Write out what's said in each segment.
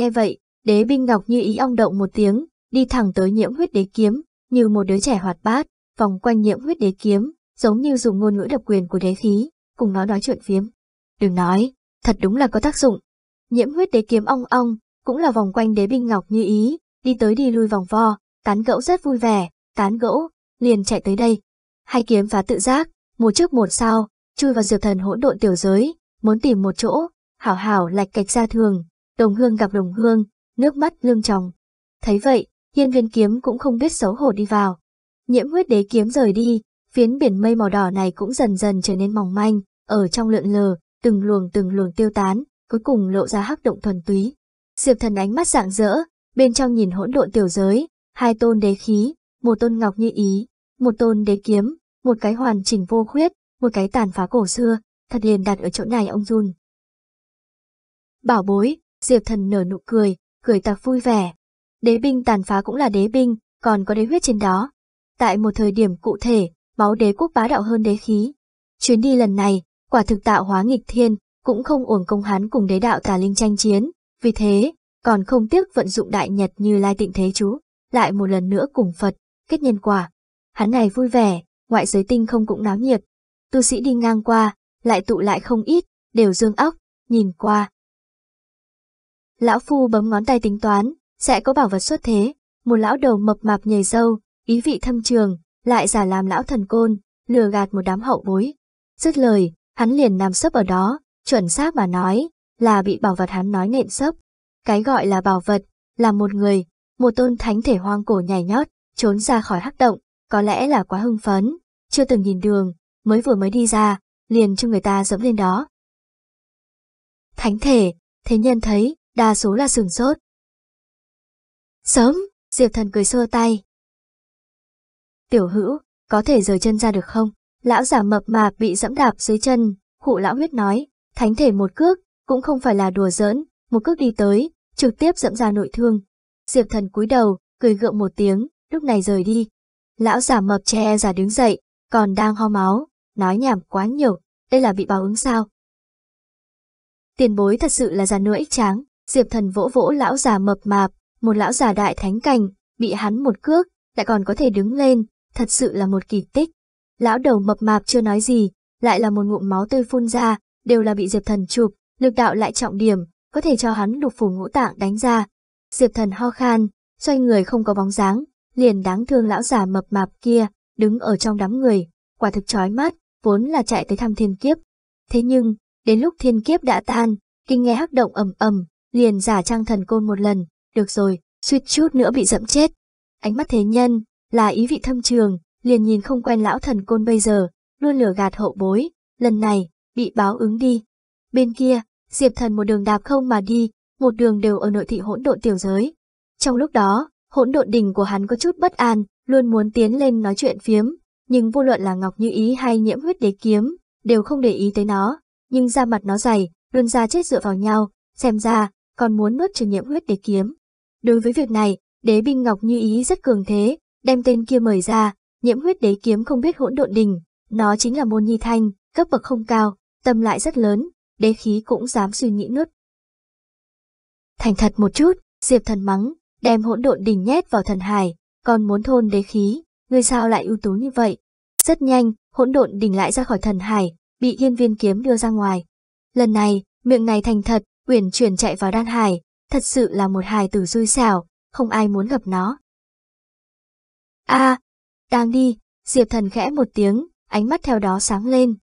nghe vậy, đế binh ngọc như ý ong động một tiếng, đi thẳng tới nhiễm huyết đế kiếm, như một đứa trẻ hoạt bát, vòng quanh nhiễm huyết đế kiếm, giống như dùng ngôn ngữ độc quyền của đế khí, cùng nó nói chuyện phiếm. Đừng nói, thật đúng là có tác dụng. Nhiễm huyết đế kiếm ong ong, cũng là vòng quanh đế binh ngọc như ý, đi tới đi lui vòng vo, tán gẫu rất vui vẻ, tán gẫu, liền chạy tới đây. Hai kiếm phá tự giác, một trước một sau, chui vào diệp thần hỗn độn tiểu giới, muốn tìm một chỗ, hảo hảo lạch cạch ra thường, Đồng hương gặp đồng hương, nước mắt lưng tròng. Thấy vậy, hiên viên kiếm cũng không biết xấu hổ đi vào. Nhiễm huyết đế kiếm rời đi, phiến biển mây màu đỏ này cũng dần dần trở nên mỏng manh, ở trong lượn lờ, từng luồng từng luồng tiêu tán, cuối cùng lộ ra hắc động thuần túy. Diệp thần ánh mắt rạng rỡ, bên trong nhìn hỗn độn tiểu giới, hai tôn đế khí, một tôn ngọc như ý, một tôn đế kiếm, một cái hoàn chỉnh vô khuyết, một cái tàn phá cổ xưa, thật liền đặt ở chỗ này ông run. Bảo bối, Diệp thần nở nụ cười, cười tặc vui vẻ. Đế binh tàn phá cũng là đế binh, còn có đế huyết trên đó. Tại một thời điểm cụ thể, máu đế quốc bá đạo hơn đế khí. Chuyến đi lần này, quả thực tạo hóa nghịch thiên, cũng không uổng công hắn cùng đế đạo tà linh tranh chiến, vì thế, còn không tiếc vận dụng đại nhật như lai tịnh thế chú, lại một lần nữa cùng Phật, kết nhân quả. Hắn này vui vẻ, ngoại giới tinh không cũng náo nhiệt. Tu sĩ đi ngang qua, lại tụ lại không ít, đều dương óc, nhìn qua, Lão Phu bấm ngón tay tính toán, sẽ có bảo vật xuất thế, một lão đầu mập mạp nhầy dâu, ý vị thâm trường, lại giả làm lão thần côn, lừa gạt một đám hậu bối. Dứt lời, hắn liền nằm sấp ở đó, chuẩn xác mà nói, là bị bảo vật hắn nói nện sấp. Cái gọi là bảo vật, là một người, một tôn thánh thể hoang cổ nhảy nhót, trốn ra khỏi hắc động, có lẽ là quá hưng phấn, chưa từng nhìn đường, mới vừa mới đi ra, liền cho người ta dẫm lên đó. Thánh thể, thế nhân thấy, đa số là sừng sốt. Sớm, Diệp Thần cười xua tay. Tiểu hữu, có thể rời chân ra được không? Lão giả mập mạp bị dẫm đạp dưới chân, hụ lão huyết nói, thánh thể một cước, cũng không phải là đùa giỡn, một cước đi tới, trực tiếp dẫm ra nội thương. Diệp Thần cúi đầu, cười gượng một tiếng, lúc này rời đi. Lão giả mập che giả đứng dậy, còn đang ho máu, nói nhảm quá nhiều, đây là bị báo ứng sao? Tiền bối thật sự là già nuôi ích tráng, Diệp thần vỗ vỗ lão già mập mạp, một lão già đại thánh cảnh, bị hắn một cước, lại còn có thể đứng lên, thật sự là một kỳ tích. Lão đầu mập mạp chưa nói gì, lại là một ngụm máu tươi phun ra, đều là bị Diệp thần chụp, lực đạo lại trọng điểm, có thể cho hắn lục phủ ngũ tạng đánh ra. Diệp thần ho khan, xoay người không có bóng dáng, liền đáng thương lão già mập mạp kia, đứng ở trong đám người, quả thực chói mắt, vốn là chạy tới thăm thiên kiếp. Thế nhưng, đến lúc thiên kiếp đã tan, kinh nghe hắc động ầm ầm, liền giả trang thần côn một lần, được rồi, suýt chút nữa bị dẫm chết. Ánh mắt thế nhân, là ý vị thâm trường, liền nhìn không quen lão thần côn bây giờ, luôn lửa gạt hậu bối, lần này, bị báo ứng đi. Bên kia, Diệp thần một đường đạp không mà đi, một đường đều ở nội thị hỗn độn tiểu giới. Trong lúc đó, hỗn độn đỉnh của hắn có chút bất an, luôn muốn tiến lên nói chuyện phiếm, nhưng vô luận là Ngọc Như Ý hay nhiễm huyết đế kiếm, đều không để ý tới nó, nhưng da mặt nó dày, luôn ra chết dựa vào nhau, xem ra, còn muốn nuốt trừ nhiễm huyết đế kiếm. Đối với việc này, đế binh Ngọc Như Ý rất cường thế, đem tên kia mời ra, nhiễm huyết đế kiếm không biết hỗn độn đình nó chính là môn nhi thanh, cấp bậc không cao, tâm lại rất lớn, đế khí cũng dám suy nghĩ nuốt. Thành thật một chút, Diệp thần mắng, đem hỗn độn đình nhét vào thần hải, còn muốn thôn đế khí, ngươi sao lại ưu tú như vậy? Rất nhanh, hỗn độn đình lại ra khỏi thần hải, bị hiên viên kiếm đưa ra ngoài. Lần này, miệng này thành thật, uyển chuyển chạy vào đan hải, thật sự là một hài tử xui xẻo, không ai muốn gặp nó. A, đang đi, Diệp Thần khẽ một tiếng, ánh mắt theo đó sáng lên.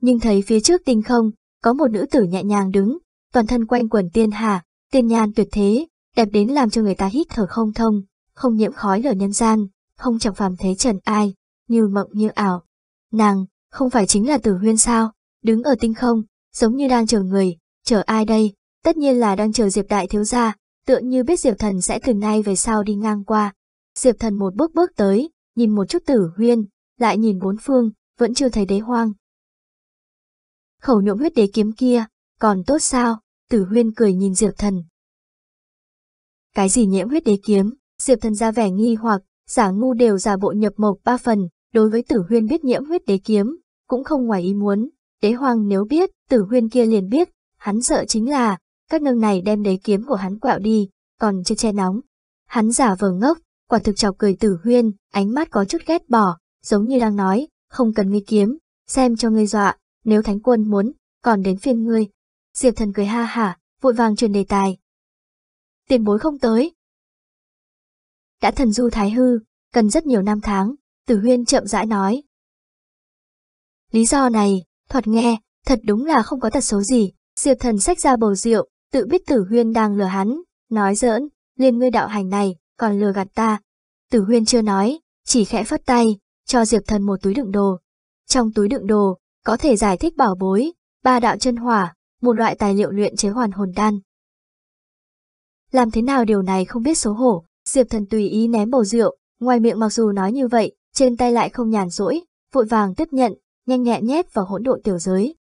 Nhưng thấy phía trước tinh không, có một nữ tử nhẹ nhàng đứng, toàn thân quanh quẩn tiên hà, tiên nhan tuyệt thế, đẹp đến làm cho người ta hít thở không thông, không nhiễm khói lở nhân gian, không chẳng phàm thế trần ai, như mộng như ảo. Nàng, không phải chính là tử huyên sao, đứng ở tinh không, giống như đang chờ người, chờ ai đây, Tất nhiên là đang chờ Diệp Đại thiếu gia, tựa như biết Diệp Thần sẽ từ ngay về sau đi ngang qua. Diệp Thần một bước bước tới, nhìn một chút tử huyên, lại nhìn bốn phương, vẫn chưa thấy đế hoang. Khẩu nhộm huyết đế kiếm kia, còn tốt sao, tử huyên cười nhìn Diệp Thần. Cái gì nhiễm huyết đế kiếm, Diệp Thần ra vẻ nghi hoặc, giả ngu đều giả bộ nhập mộc ba phần, đối với tử huyên biết nhiễm huyết đế kiếm, cũng không ngoài ý muốn. Đế hoang nếu biết, tử huyên kia liền biết, hắn sợ chính là, các nương này đem lấy kiếm của hắn quẹo đi, còn chưa che nóng. Hắn giả vờ ngốc, quả thực chọc cười tử huyên, ánh mắt có chút ghét bỏ, giống như đang nói, không cần nghi kiếm, xem cho ngươi dọa, nếu thánh quân muốn, còn đến phiên ngươi. Diệp thần cười ha hả, vội vàng truyền đề tài. Tiền bối không tới. Đã thần du thái hư, cần rất nhiều năm tháng, tử huyên chậm rãi nói. Lý do này, thoạt nghe, thật đúng là không có tật xấu gì, diệp thần xách ra bầu rượu, tự biết tử huyên đang lừa hắn, nói giỡn, liên ngươi đạo hành này, còn lừa gạt ta. Tử huyên chưa nói, chỉ khẽ phất tay, cho Diệp Thần một túi đựng đồ. Trong túi đựng đồ, có thể giải thích bảo bối, ba đạo chân hỏa, một loại tài liệu luyện chế hoàn hồn đan. Làm thế nào điều này không biết xấu hổ, Diệp Thần tùy ý ném bầu rượu, ngoài miệng mặc dù nói như vậy, trên tay lại không nhàn rỗi, vội vàng tiếp nhận, nhanh nhẹn nhét vào hỗn độ tiểu giới.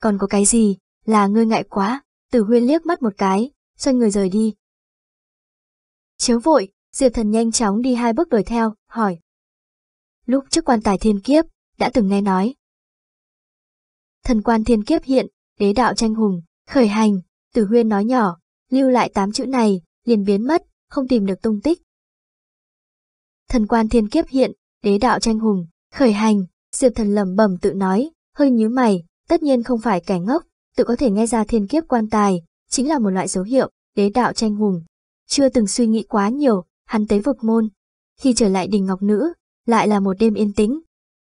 Còn có cái gì, là ngươi ngại quá, tử huyên liếc mắt một cái, xoay người rời đi. Chiếu vội, Diệp Thần nhanh chóng đi hai bước đuổi theo, hỏi. Lúc trước quan tài thiên kiếp, đã từng nghe nói. Thần quan thiên kiếp hiện, đế đạo tranh hùng, khởi hành, tử huyên nói nhỏ, lưu lại tám chữ này, liền biến mất, không tìm được tung tích. Thần quan thiên kiếp hiện, đế đạo tranh hùng, khởi hành, Diệp Thần lẩm bẩm tự nói, hơi nhíu mày, tất nhiên không phải kẻ ngốc, tự có thể nghe ra thiên kiếp quan tài, chính là một loại dấu hiệu, đế đạo tranh hùng. Chưa từng suy nghĩ quá nhiều, hắn tới vực môn. Khi trở lại đình ngọc nữ, lại là một đêm yên tĩnh.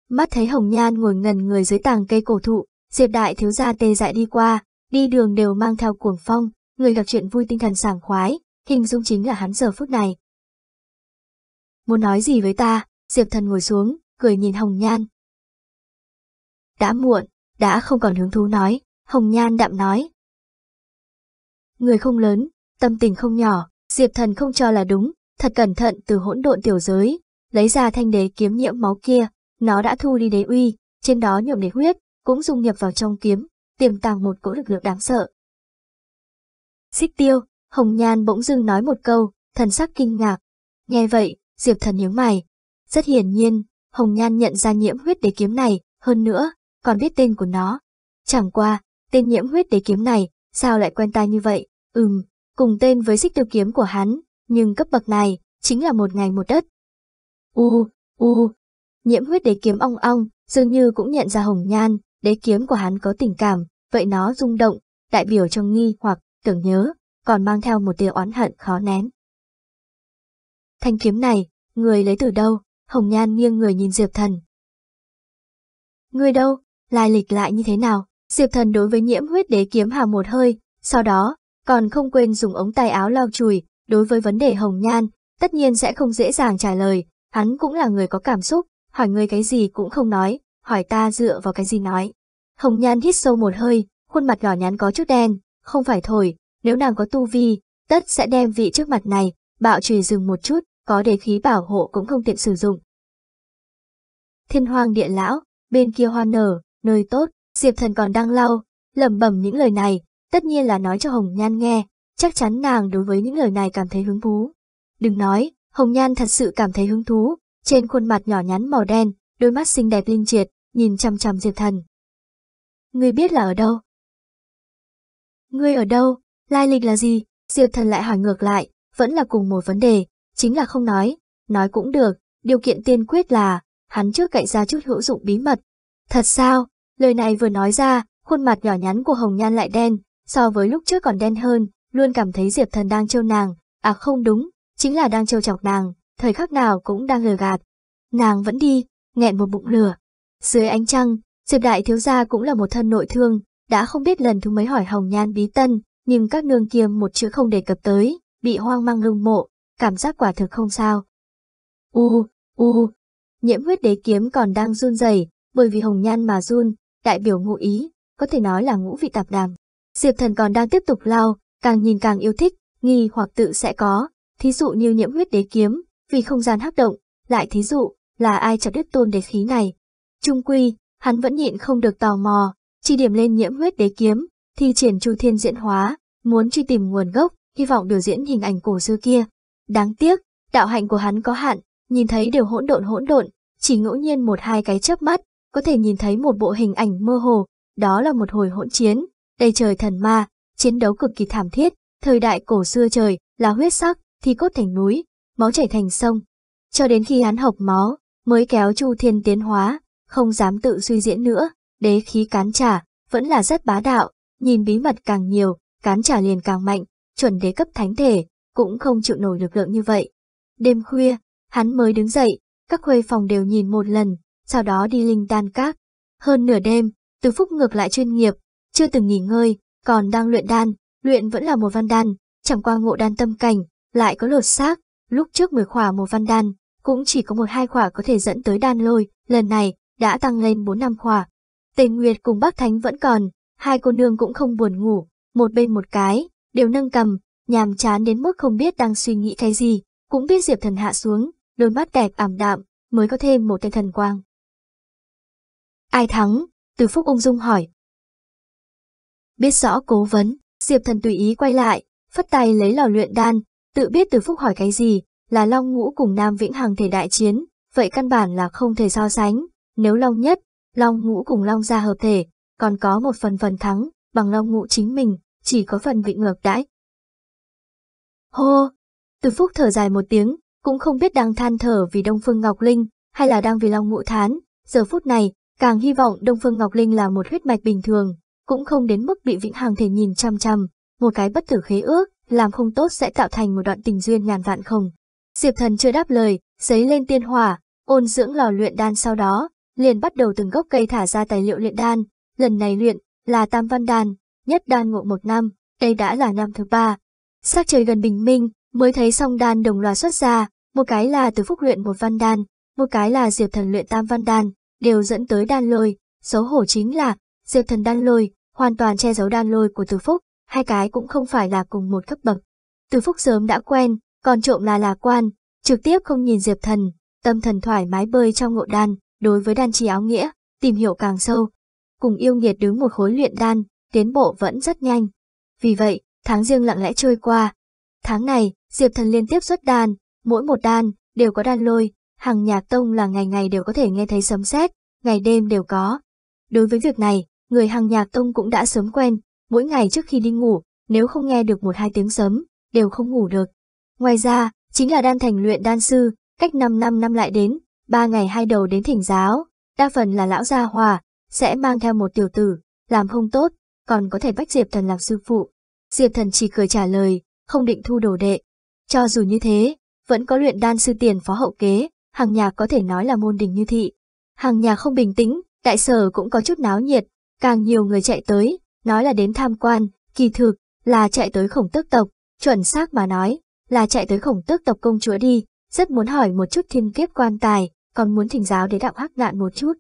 Mắt thấy Hồng Nhan ngồi ngần người dưới tàng cây cổ thụ, Diệp Đại thiếu gia tê dại đi qua, đi đường đều mang theo cuồng phong, người gặp chuyện vui tinh thần sảng khoái, hình dung chính là hắn giờ phút này. Muốn nói gì với ta, Diệp Thần ngồi xuống, cười nhìn Hồng Nhan. Đã muộn, đã không còn hứng thú nói, Hồng Nhan đạm nói. Người không lớn, tâm tình không nhỏ, Diệp Thần không cho là đúng, thật cẩn thận từ hỗn độn tiểu giới, lấy ra thanh đế kiếm nhiễm máu kia, nó đã thu đi đế uy, trên đó nhuộm đế huyết, cũng dung nhập vào trong kiếm, tiềm tàng một cỗ lực lượng đáng sợ. Xích tiêu, Hồng Nhan bỗng dưng nói một câu, thần sắc kinh ngạc. Nghe vậy, Diệp Thần nhíu mày. Rất hiển nhiên, Hồng Nhan nhận ra nhiễm huyết đế kiếm này, hơn nữa, còn biết tên của nó. Chẳng qua, tên nhiễm huyết đế kiếm này, sao lại quen tai như vậy? Ừm, cùng tên với xích tiêu kiếm của hắn, nhưng cấp bậc này, chính là một ngày một đất. U, u, nhiễm huyết đế kiếm ong ong, dường như cũng nhận ra hồng nhan, đế kiếm của hắn có tình cảm, vậy nó rung động, đại biểu cho nghi hoặc tưởng nhớ, còn mang theo một tia oán hận khó nén. Thanh kiếm này, người lấy từ đâu? Hồng Nhan nghiêng người nhìn Diệp Thần. Người đâu? Lai lịch lại như thế nào? Diệp thần đối với nhiễm huyết đế kiếm hà một hơi, sau đó, còn không quên dùng ống tay áo lau chùi, đối với vấn đề hồng nhan, tất nhiên sẽ không dễ dàng trả lời, hắn cũng là người có cảm xúc, hỏi người cái gì cũng không nói, hỏi ta dựa vào cái gì nói. Hồng nhan hít sâu một hơi, khuôn mặt nhỏ nhắn có chút đen, không phải thổi, nếu nàng có tu vi, tất sẽ đem vị trước mặt này, bạo trùy dừng một chút, có đề khí bảo hộ cũng không tiện sử dụng. Thiên hoàng địa lão, bên kia hoa nở, nơi tốt, Diệp Thần còn đang lau, lẩm bẩm những lời này, tất nhiên là nói cho Hồng Nhan nghe, chắc chắn nàng đối với những lời này cảm thấy hứng thú. Đừng nói, Hồng Nhan thật sự cảm thấy hứng thú, trên khuôn mặt nhỏ nhắn màu đen, đôi mắt xinh đẹp linh triệt, nhìn chăm chăm Diệp Thần. Ngươi biết là ở đâu? Ngươi ở đâu? Lai lịch là gì? Diệp Thần lại hỏi ngược lại, vẫn là cùng một vấn đề, chính là không nói, nói cũng được, điều kiện tiên quyết là, hắn trước cậy ra chút hữu dụng bí mật. Thật sao, Lời này vừa nói ra, khuôn mặt nhỏ nhắn của Hồng Nhan lại đen, so với lúc trước còn đen hơn, luôn cảm thấy Diệp Thần đang trêu nàng, à không đúng, chính là đang trêu chọc nàng, thời khắc nào cũng đang lừa gạt. Nàng vẫn đi, nghẹn một bụng lửa. Dưới ánh trăng, Diệp Đại Thiếu Gia cũng là một thân nội thương, đã không biết lần thứ mấy hỏi Hồng Nhan bí tân, nhưng các nương kia một chữ không đề cập tới, bị hoang mang lung mộ, cảm giác quả thực không sao. U, u, nhiễm huyết đế kiếm còn đang run rẩy bởi vì Hồng Nhan mà run, đại biểu ngụ ý, có thể nói là ngũ vị tạp đàm. Diệp thần còn đang tiếp tục lao, càng nhìn càng yêu thích, nghi hoặc tự sẽ có, thí dụ như nhiễm huyết đế kiếm, vì không gian hấp động, lại thí dụ là ai chặt đứt tôn đế khí này. Trung quy, hắn vẫn nhịn không được tò mò, chỉ điểm lên nhiễm huyết đế kiếm, thi triển chu thiên diễn hóa, muốn truy tìm nguồn gốc, hy vọng biểu diễn hình ảnh cổ xưa kia. Đáng tiếc, đạo hạnh của hắn có hạn, nhìn thấy đều hỗn độn hỗn độn, chỉ ngẫu nhiên một hai cái chớp mắt, có thể nhìn thấy một bộ hình ảnh mơ hồ, đó là một hồi hỗn chiến, đầy trời thần ma, chiến đấu cực kỳ thảm thiết, thời đại cổ xưa trời là huyết sắc, thi cốt thành núi, máu chảy thành sông. Cho đến khi hắn học máu, mới kéo Chu Thiên tiến hóa, không dám tự suy diễn nữa, đế khí cán trả, vẫn là rất bá đạo, nhìn bí mật càng nhiều, cán trả liền càng mạnh, chuẩn đế cấp thánh thể, cũng không chịu nổi lực lượng như vậy. Đêm khuya, hắn mới đứng dậy, các khuê phòng đều nhìn một lần, sau đó đi linh đan các. Hơn nửa đêm, từ phúc ngược lại chuyên nghiệp, chưa từng nghỉ ngơi, còn đang luyện đan, luyện vẫn là một văn đan, chẳng qua ngộ đan tâm cảnh, lại có lột xác, lúc trước mười khỏa một văn đan, cũng chỉ có một hai khỏa có thể dẫn tới đan lôi, lần này đã tăng lên bốn năm khỏa. Tề Nguyệt cùng Bác Thánh vẫn còn, hai cô nương cũng không buồn ngủ, một bên một cái, đều nâng cầm, nhàm chán đến mức không biết đang suy nghĩ cái gì, cũng biết Diệp Thần hạ xuống, đôi mắt đẹp ảm đạm, mới có thêm một tên thần quang. Ai thắng? Từ Phúc ung dung hỏi. Biết rõ cố vấn, Diệp Thần tùy ý quay lại, phất tay lấy lò luyện đan, tự biết Từ Phúc hỏi cái gì, là Long Ngũ cùng Nam Vĩnh Hằng thể đại chiến, vậy căn bản là không thể so sánh, nếu Long nhất, Long Ngũ cùng Long ra hợp thể, còn có một phần phần thắng, bằng Long Ngũ chính mình, chỉ có phần bị ngược đãi. Hô! Từ Phúc thở dài một tiếng, cũng không biết đang than thở vì Đông Phương Ngọc Linh, hay là đang vì Long Ngũ Thán, giờ phút này, Càng hy vọng Đông Phương Ngọc Linh là một huyết mạch bình thường, cũng không đến mức bị vĩnh hằng thể nhìn chăm chăm, một cái bất tử khế ước, làm không tốt sẽ tạo thành một đoạn tình duyên ngàn vạn không. Diệp thần chưa đáp lời, giấy lên tiên hỏa, ôn dưỡng lò luyện đan sau đó, liền bắt đầu từng gốc cây thả ra tài liệu luyện đan, lần này luyện là tam văn đan, nhất đan ngộ một năm, đây đã là năm thứ ba. Sắc trời gần bình minh, mới thấy song đan đồng loạt xuất ra, một cái là từ phúc luyện một văn đan, một cái là diệp thần luyện tam văn đan, đều dẫn tới đan lôi, xấu hổ chính là, diệp thần đan lôi, hoàn toàn che giấu đan lôi của Từ Phúc, hai cái cũng không phải là cùng một cấp bậc. Từ Phúc sớm đã quen, còn trộm là lạc quan, trực tiếp không nhìn diệp thần, tâm thần thoải mái bơi trong ngộ đan, đối với đan chi áo nghĩa, tìm hiểu càng sâu. Cùng yêu nghiệt đứng một khối luyện đan, tiến bộ vẫn rất nhanh. Vì vậy, tháng riêng lặng lẽ trôi qua. Tháng này, Diệp Thần liên tiếp xuất đan, mỗi một đan đều có đan lôi, hàng nhạc tông là ngày ngày đều có thể nghe thấy sấm sét, ngày đêm đều có. Đối với việc này, người hàng nhạc tông cũng đã sớm quen, mỗi ngày trước khi đi ngủ, nếu không nghe được một hai tiếng sấm, đều không ngủ được. Ngoài ra, chính là đan thành luyện đan sư, cách 5 năm năm lại đến, 3 ngày hai đầu đến thỉnh giáo, đa phần là lão gia hòa, sẽ mang theo một tiểu tử, làm không tốt, còn có thể bách Diệp Thần làm sư phụ. Diệp Thần chỉ cười trả lời, không định thu đồ đệ. Cho dù như thế, vẫn có luyện đan sư tiền phó hậu kế, hàng nhạc có thể nói là môn đình như thị. Hàng nhạc không bình tĩnh, đại sở cũng có chút náo nhiệt, càng nhiều người chạy tới, nói là đến tham quan, kỳ thực, là chạy tới khổng tước tộc, chuẩn xác mà nói, là chạy tới khổng tước tộc công chúa đi, rất muốn hỏi một chút thiên kiếp quan tài, còn muốn thỉnh giáo để đạo hắc nạn một chút.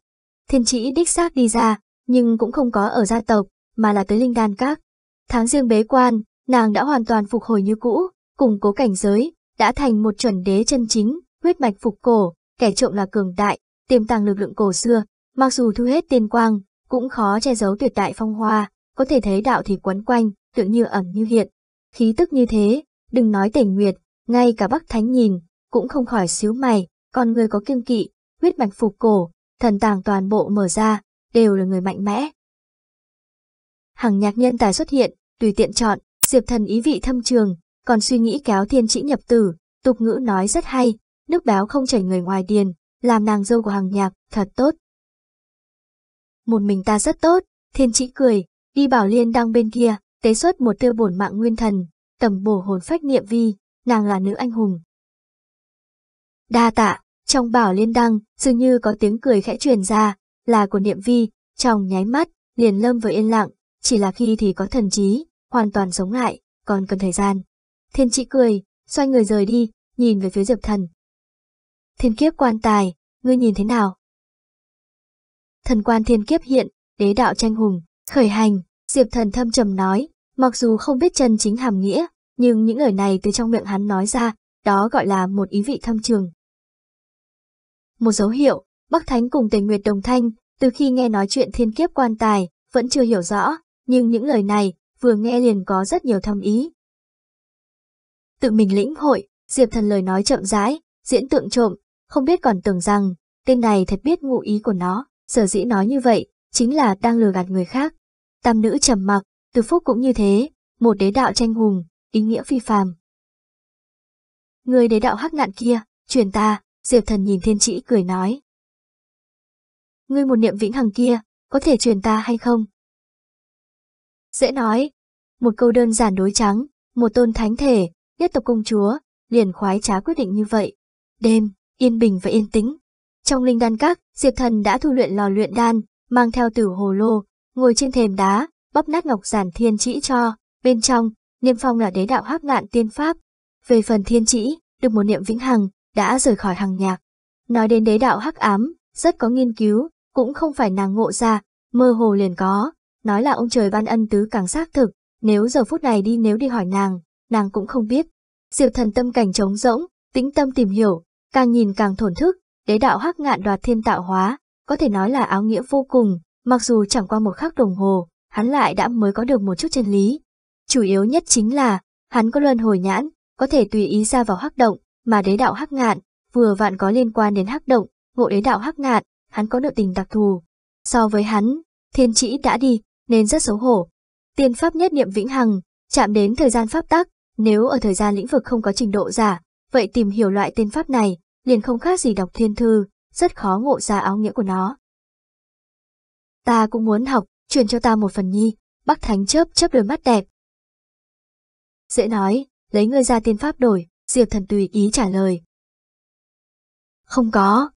Thiên chỉ đích xác đi ra, nhưng cũng không có ở gia tộc, mà là tới linh đan các. Tháng riêng bế quan, nàng đã hoàn toàn phục hồi như cũ, củng cố cảnh giới, đã thành một chuẩn đế chân chính, huyết mạch phục cổ, kẻ trộm là cường đại, tiềm tàng lực lượng cổ xưa, mặc dù thu hết tiên quang, cũng khó che giấu tuyệt đại phong hoa, có thể thấy đạo thì quấn quanh, tựa như ẩn như hiện. Khí tức như thế, đừng nói tể nguyệt, ngay cả Bắc Thánh nhìn, cũng không khỏi xíu mày, còn người có kiêng kỵ, huyết mạch phục cổ, thần tàng toàn bộ mở ra, đều là người mạnh mẽ. Hằng nhạc nhân tài xuất hiện, tùy tiện chọn, diệp thần ý vị thâm trường, còn suy nghĩ kéo thiên chỉ nhập tử, tục ngữ nói rất hay, nước béo không chảy người ngoài điền, làm nàng dâu của hàng nhạc, thật tốt. Một mình ta rất tốt, thiên chỉ cười, đi bảo liên đang bên kia, tế xuất một tiêu bổn mạng nguyên thần, tầm bổ hồn phách niệm vi, nàng là nữ anh hùng. Đa tạ, trong bảo liên đăng, dường như có tiếng cười khẽ truyền ra, là của niệm vi, trong nháy mắt, liền lâm với yên lặng, chỉ là khi thì có thần trí, hoàn toàn sống lại, còn cần thời gian. Thiên trị cười, xoay người rời đi, nhìn về phía Diệp Thần, Thiên kiếp quan tài, ngươi nhìn thế nào? Thần quan thiên kiếp hiện, đế đạo tranh hùng, khởi hành, diệp thần thâm trầm nói, mặc dù không biết chân chính hàm nghĩa, nhưng những lời này từ trong miệng hắn nói ra, đó gọi là một ý vị thâm trường. Một dấu hiệu, Bắc Thánh cùng Tề Nguyệt đồng thanh, từ khi nghe nói chuyện thiên kiếp quan tài, vẫn chưa hiểu rõ, nhưng những lời này, vừa nghe liền có rất nhiều thâm ý. Tự mình lĩnh hội, Diệp Thần lời nói chậm rãi, diễn tượng trộm, không biết còn tưởng rằng tên này thật biết ngụ ý của nó, sở dĩ nói như vậy, chính là đang lừa gạt người khác. Tam nữ trầm mặc, từ phúc cũng như thế, một đế đạo tranh hùng, ý nghĩa phi phàm. Người đế đạo hắc nạn kia, truyền ta, Diệp thần nhìn thiên trĩ cười nói. Ngươi một niệm vĩnh hằng kia, có thể truyền ta hay không? Dễ nói, một câu đơn giản đối trắng, một tôn thánh thể, nhất tộc công chúa, liền khoái trá quyết định như vậy. Đêm, yên bình và yên tĩnh. Trong linh đan các, Diệp Thần đã thu luyện lò luyện đan, mang theo tử hồ lô, ngồi trên thềm đá, bóp nát ngọc giản thiên chỉ cho, bên trong, niêm phong là đế đạo hắc ngạn tiên pháp. Về phần thiên chỉ, được một niệm vĩnh hằng, đã rời khỏi hằng nhạc. Nói đến đế đạo hắc ám, rất có nghiên cứu, cũng không phải nàng ngộ ra, mơ hồ liền có, nói là ông trời ban ân tứ càng xác thực, nếu giờ phút này đi nếu đi hỏi nàng, nàng cũng không biết. Diệp thần tâm cảnh trống rỗng, tĩnh tâm tìm hiểu, Càng nhìn càng thổn thức, đế đạo hắc ngạn đoạt thiên tạo hóa, có thể nói là áo nghĩa vô cùng, mặc dù chẳng qua một khắc đồng hồ, hắn lại đã mới có được một chút chân lý. Chủ yếu nhất chính là, hắn có luân hồi nhãn, có thể tùy ý ra vào hắc động, mà đế đạo hắc ngạn, vừa vạn có liên quan đến hắc động, ngộ đế đạo hắc ngạn, hắn có nội tình đặc thù. So với hắn, thiên chỉ đã đi, nên rất xấu hổ. Tiên pháp nhất niệm vĩnh hằng, chạm đến thời gian pháp tắc, nếu ở thời gian lĩnh vực không có trình độ giả, vậy tìm hiểu loại tên pháp này, liền không khác gì đọc thiên thư, rất khó ngộ ra áo nghĩa của nó. Ta cũng muốn học, truyền cho ta một phần nhi, Bắc Thánh chớp chớp đôi mắt đẹp. Dễ nói, lấy ngươi ra tiên pháp đổi, Diệp Thần tùy ý trả lời. Không có.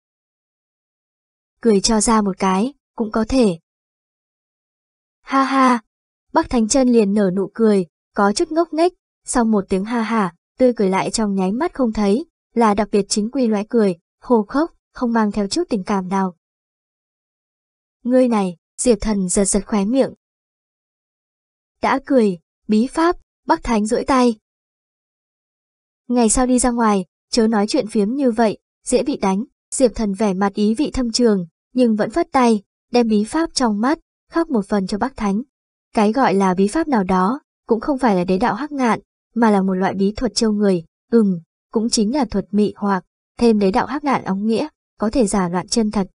Cười cho ra một cái, cũng có thể. Ha ha, Bắc Thánh chân liền nở nụ cười, có chút ngốc nghếch, sau một tiếng ha hả, tươi cười lại trong nháy mắt không thấy, là đặc biệt chính quy loại cười, khô khốc, không mang theo chút tình cảm nào. Ngươi này, Diệp Thần giật giật khóe miệng. Đã cười, bí pháp, Bắc Thánh duỗi tay. Ngày sau đi ra ngoài, chớ nói chuyện phiếm như vậy, dễ bị đánh, Diệp Thần vẻ mặt ý vị thâm trường, nhưng vẫn phất tay, đem bí pháp trong mắt, khóc một phần cho Bắc Thánh. Cái gọi là bí pháp nào đó, cũng không phải là đế đạo hắc ngạn, mà là một loại bí thuật trêu người, ừm, cũng chính là thuật mị hoặc, thêm đấy đạo hắc nạn ống nghĩa, có thể giả loạn chân thật.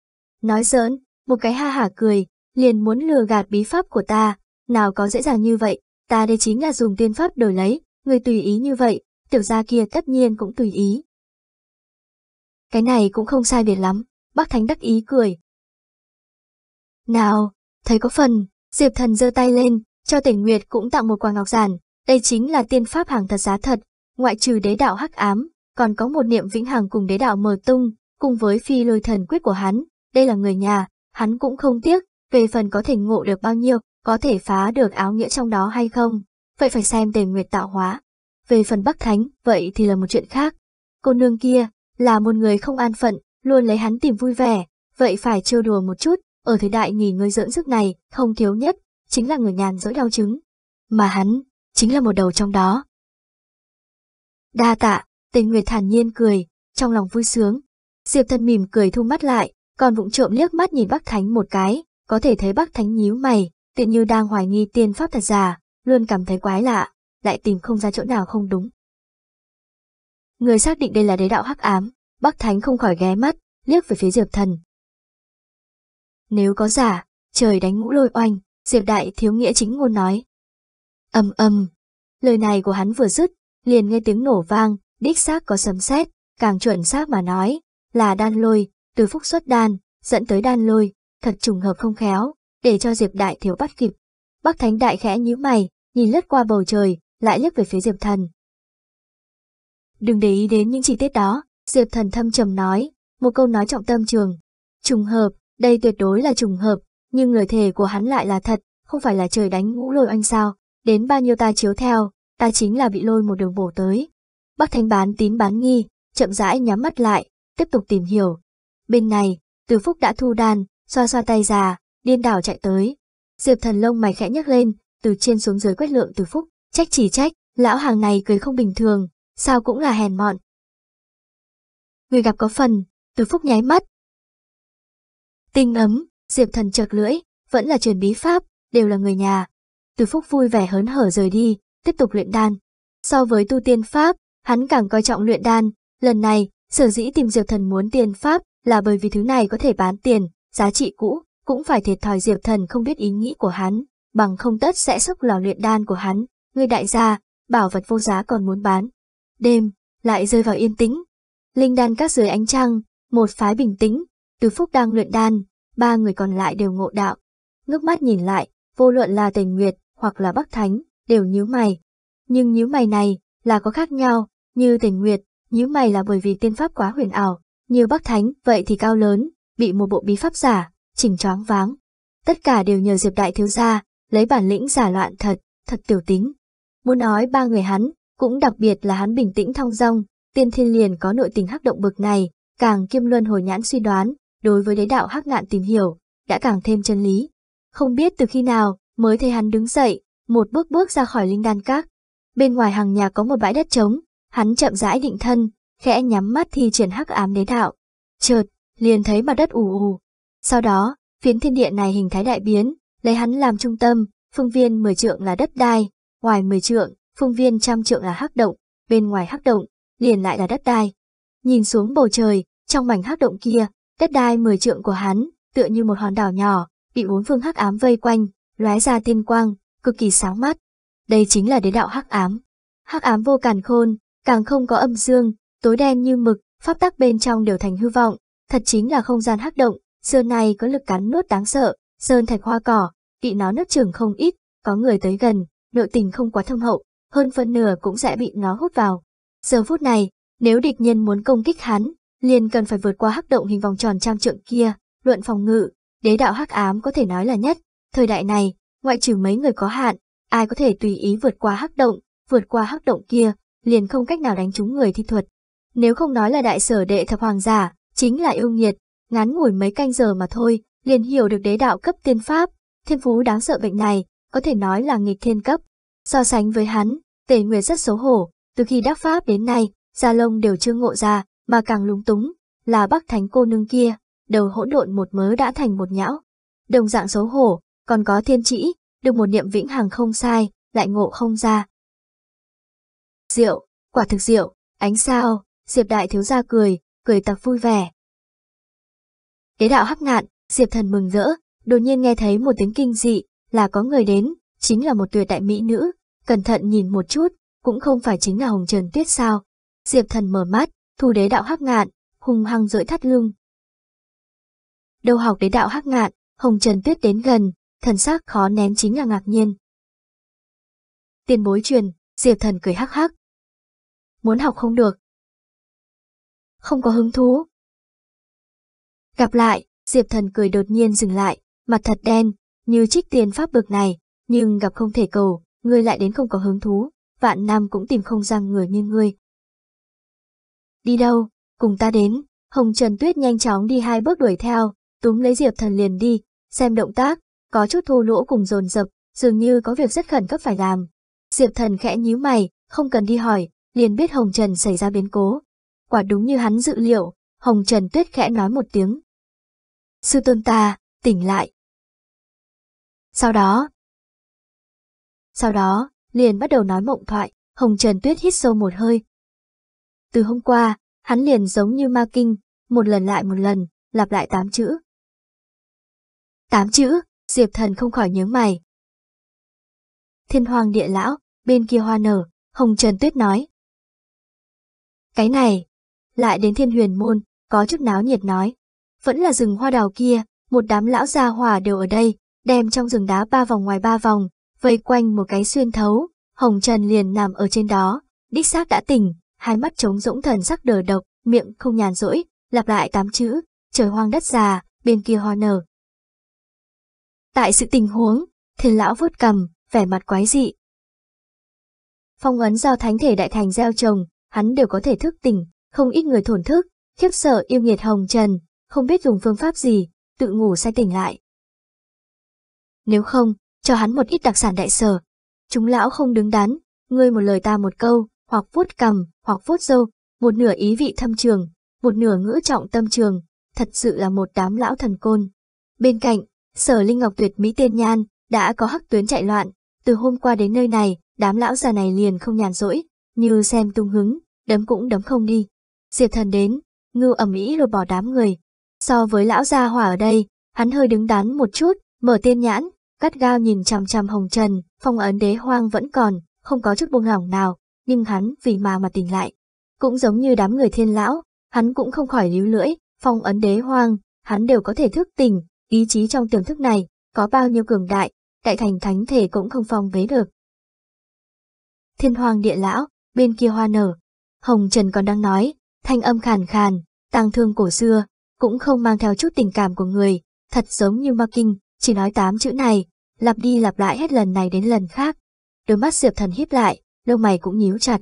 Nói giỡn, một cái ha hả cười, liền muốn lừa gạt bí pháp của ta, nào có dễ dàng như vậy, ta đây chính là dùng tiên pháp đổi lấy, người tùy ý như vậy, tiểu gia kia tất nhiên cũng tùy ý. Cái này cũng không sai biệt lắm, bác Thánh đắc ý cười. Nào, thấy có phần, Diệp Thần giơ tay lên, cho Tỉnh Nguyệt cũng tặng một quả ngọc giản, đây chính là tiên pháp hàng thật giá thật, ngoại trừ đế đạo hắc ám, còn có một niệm vĩnh hằng cùng đế đạo mờ tung, cùng với phi lôi thần quyết của hắn, đây là người nhà, hắn cũng không tiếc, về phần có thể ngộ được bao nhiêu, có thể phá được áo nghĩa trong đó hay không, vậy phải xem tề nguyệt tạo hóa. Về phần Bắc Thánh, vậy thì là một chuyện khác. Cô nương kia, là một người không an phận, luôn lấy hắn tìm vui vẻ, vậy phải trêu đùa một chút, ở thời đại nghỉ ngơi dưỡng sức này, không thiếu nhất, chính là người nhàn dỗi đau chứng. Mà hắn, chính là một đầu trong đó. Đa tạ, tình nguyệt thản nhiên cười, trong lòng vui sướng. Diệp thần mỉm cười thu mắt lại, còn vụng trộm liếc mắt nhìn bác thánh một cái, có thể thấy bác thánh nhíu mày, tiện như đang hoài nghi tiên pháp thật giả, luôn cảm thấy quái lạ, lại tìm không ra chỗ nào không đúng. Người xác định đây là đế đạo hắc ám, bác thánh không khỏi ghé mắt, liếc về phía diệp thần. Nếu có giả, trời đánh ngũ lôi oanh, diệp đại thiếu nghĩa chính ngôn nói, Âm âm. Lời này của hắn vừa dứt, liền nghe tiếng nổ vang, đích xác có sấm sét, càng chuẩn xác mà nói, là đan lôi, từ phúc xuất đan, dẫn tới đan lôi, thật trùng hợp không khéo, để cho Diệp Đại thiếu bắt kịp. Bác Thánh Đại khẽ nhíu mày, nhìn lướt qua bầu trời, lại liếc về phía Diệp Thần. Đừng để ý đến những chi tiết đó, Diệp Thần thâm trầm nói, một câu nói trọng tâm trường. Trùng hợp, đây tuyệt đối là trùng hợp, nhưng lời thề của hắn lại là thật, không phải là trời đánh ngũ lôi anh sao. Đến bao nhiêu ta chiếu theo, ta chính là bị lôi một đường bổ tới. Bác Thanh bán tín bán nghi, chậm rãi nhắm mắt lại, tiếp tục tìm hiểu. Bên này, Từ Phúc đã thu đàn, xoa xoa tay già, điên đảo chạy tới. Diệp thần lông mày khẽ nhấc lên, từ trên xuống dưới quét lượng Từ Phúc, trách chỉ trách, lão hàng này cười không bình thường, sao cũng là hèn mọn. Người gặp có phần, Từ Phúc nháy mắt. Tinh ấm, Diệp thần chợt lưỡi, vẫn là truyền bí pháp, đều là người nhà, từ Phúc vui vẻ hớn hở rời đi, tiếp tục luyện đan. So với tu tiên pháp, hắn càng coi trọng luyện đan, lần này, sở dĩ tìm Diệp Thần muốn tiền pháp là bởi vì thứ này có thể bán tiền, giá trị cũ, cũng phải thiệt thòi Diệp Thần không biết ý nghĩ của hắn, bằng không tất sẽ xúc lò luyện đan của hắn, người đại gia, bảo vật vô giá còn muốn bán. Đêm, lại rơi vào yên tĩnh. Linh đan các dưới ánh trăng, một phái bình tĩnh, từ phúc đang luyện đan, ba người còn lại đều ngộ đạo. Ngước mắt nhìn lại, vô luận là Tề nguyệt, hoặc là Bắc Thánh, đều nhíu mày. Nhưng nhíu mày này là có khác nhau, như tình nguyệt, nhíu mày là bởi vì tiên pháp quá huyền ảo, như Bắc Thánh vậy thì cao lớn, bị một bộ bí pháp giả, chỉnh choáng váng. Tất cả đều nhờ Diệp Đại Thiếu Gia, lấy bản lĩnh giả loạn thật, thật tiểu tính. Muốn nói ba người hắn, cũng đặc biệt là hắn bình tĩnh thong dong, tiên thiên liền có nội tình hắc động bực này, càng kiêm luân hồi nhãn suy đoán, đối với đế đạo hắc ngạn tìm hiểu, đã càng thêm chân lý. Không biết từ khi nào, mới thấy hắn đứng dậy, một bước bước ra khỏi linh đan các. Bên ngoài hàng nhà có một bãi đất trống, hắn chậm rãi định thân, khẽ nhắm mắt thi triển hắc ám đế đạo. Chợt, liền thấy mặt đất ù ù. Sau đó, phiến thiên địa này hình thái đại biến, lấy hắn làm trung tâm, phương viên mười trượng là đất đai, ngoài mười trượng, phương viên trăm trượng là hắc động, bên ngoài hắc động, liền lại là đất đai. Nhìn xuống bầu trời, trong mảnh hắc động kia, đất đai mười trượng của hắn, tựa như một hòn đảo nhỏ, bị bốn phương hắc ám vây quanh, lóe ra tiên quang, cực kỳ sáng mắt. Đây chính là đế đạo hắc ám. Hắc ám vô càn khôn, càng không có âm dương, tối đen như mực, pháp tắc bên trong đều thành hư vọng, thật chính là không gian hắc động, xưa nay có lực cắn nuốt đáng sợ, sơn thạch hoa cỏ, bị nó nấp chừng không ít, có người tới gần, nội tình không quá thông hậu, hơn phân nửa cũng sẽ bị nó hút vào. Giờ phút này, nếu địch nhân muốn công kích hắn, liền cần phải vượt qua hắc động hình vòng tròn trang trượng kia, luận phòng ngự, đế đạo hắc ám có thể nói là nhất, Thời đại này, ngoại trừ mấy người có hạn, ai có thể tùy ý vượt qua hắc động, vượt qua hắc động kia, liền không cách nào đánh trúng người thi thuật. Nếu không nói là đại sở đệ thập hoàng giả, chính là yêu nghiệt, ngắn ngủi mấy canh giờ mà thôi, liền hiểu được đế đạo cấp tiên pháp, thiên phú đáng sợ bệnh này, có thể nói là nghịch thiên cấp. So sánh với hắn, Tề Nguyệt rất xấu hổ, từ khi đắc pháp đến nay, Gia Lông đều chưa ngộ ra, mà càng lúng túng, là bác thánh cô nương kia, đầu hỗn độn một mớ đã thành một nhão. Đồng dạng xấu hổ, còn có thiên chỉ, được một niệm vĩnh hằng không sai, lại ngộ không ra. Rượu, quả thực rượu, ánh sao, Diệp Đại thiếu gia cười, cười tặc vui vẻ. Đế đạo hắc ngạn Diệp thần mừng rỡ, đột nhiên nghe thấy một tiếng kinh dị, là có người đến, chính là một tuyệt đại mỹ nữ, cẩn thận nhìn một chút, cũng không phải chính là Hồng Trần Tuyết sao. Diệp thần mở mắt, thu đế đạo hắc ngạn, hùng hăng rỗi thắt lưng. Đầu học đế đạo hắc ngạn, Hồng Trần Tuyết đến gần, thần sắc khó nén chính là ngạc nhiên. Tiền bối truyền, Diệp thần cười hắc hắc. Muốn học không được. Không có hứng thú. Gặp lại, Diệp thần cười đột nhiên dừng lại, mặt thật đen, như trích tiền pháp bực này, nhưng gặp không thể cầu, ngươi lại đến không có hứng thú, vạn năm cũng tìm không ra người như ngươi. Đi đâu, cùng ta đến, Hồng Trần Tuyết nhanh chóng đi hai bước đuổi theo, túng lấy Diệp Thần liền đi, xem động tác, có chút thô lỗ cùng dồn dập, dường như có việc rất khẩn cấp phải làm. Diệp thần khẽ nhíu mày, không cần đi hỏi, liền biết Hồng Trần xảy ra biến cố. Quả đúng như hắn dự liệu, Hồng Trần tuyết khẽ nói một tiếng. Sư tôn ta, tỉnh lại. Sau đó, sau đó, liền bắt đầu nói mộng thoại, Hồng Trần Tuyết hít sâu một hơi. Từ hôm qua, hắn liền giống như ma kinh, một lần lại một lần, lặp lại tám chữ. Tám chữ, Diệp thần không khỏi nhớ mày. Thiên hoàng địa lão, bên kia hoa nở, Hồng Trần Tuyết nói. Cái này, lại đến thiên huyền môn, có chút náo nhiệt nói. Vẫn là rừng hoa đào kia, một đám lão già hòa đều ở đây, đem trong rừng đá ba vòng ngoài ba vòng, vây quanh một cái xuyên thấu, Hồng Trần liền nằm ở trên đó, đích xác đã tỉnh, hai mắt trống rỗng thần sắc đờ độc, miệng không nhàn rỗi, lặp lại tám chữ, trời hoang đất già, bên kia hoa nở, Tại sự tình huống, thiên lão vuốt cầm, vẻ mặt quái dị. Phong ấn do thánh thể đại thành gieo trồng, hắn đều có thể thức tỉnh, không ít người thổn thức, khiếp sợ yêu nghiệt hồng trần, không biết dùng phương pháp gì, tự ngủ say tỉnh lại. Nếu không, cho hắn một ít đặc sản đại sở. Chúng lão không đứng đắn, ngươi một lời ta một câu, hoặc vuốt cầm, hoặc vuốt dâu, một nửa ý vị thâm trường, một nửa ngữ trọng tâm trường, thật sự là một đám lão thần côn. Bên cạnh, Sở Linh Ngọc tuyệt mỹ tiên nhan, đã có hắc tuyến chạy loạn, từ hôm qua đến nơi này, đám lão già này liền không nhàn rỗi, như xem tung hứng, đấm cũng đấm không đi. Diệp thần đến, ngưu ẩm ý rồi bỏ đám người. So với lão gia hỏa ở đây, hắn hơi đứng đắn một chút, mở tiên nhãn, cắt gao nhìn chằm chằm hồng trần, phong ấn đế hoang vẫn còn, không có chút buông lỏng nào, nhưng hắn vì mà mà tỉnh lại. Cũng giống như đám người thiên lão, hắn cũng không khỏi líu lưỡi, phong ấn đế hoang, hắn đều có thể thức tỉnh, ý chí trong tưởng thức này có bao nhiêu cường đại, đại thành thánh thể cũng không phong vế được. Thiên hoàng địa lão, bên kia hoa nở, Hồng Trần còn đang nói, thanh âm khàn khàn, tang thương cổ xưa, cũng không mang theo chút tình cảm của người, thật giống như ma kinh, chỉ nói tám chữ này, lặp đi lặp lại hết lần này đến lần khác. Đôi mắt Diệp Thần hiếp lại, lông mày cũng nhíu chặt.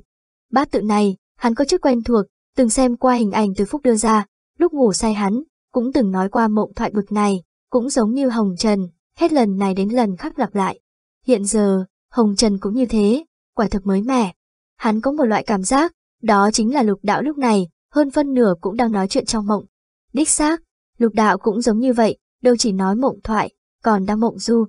Bát tự này, hắn có chút quen thuộc, từng xem qua hình ảnh từ Phúc đưa ra, lúc ngủ say hắn, cũng từng nói qua mộng thoại bực này, cũng giống như Hồng Trần, hết lần này đến lần khác lặp lại. Hiện giờ, Hồng Trần cũng như thế, quả thực mới mẻ. Hắn có một loại cảm giác, đó chính là lục đạo lúc này, hơn phân nửa cũng đang nói chuyện trong mộng. Đích xác, lục đạo cũng giống như vậy, đâu chỉ nói mộng thoại, còn đang mộng du.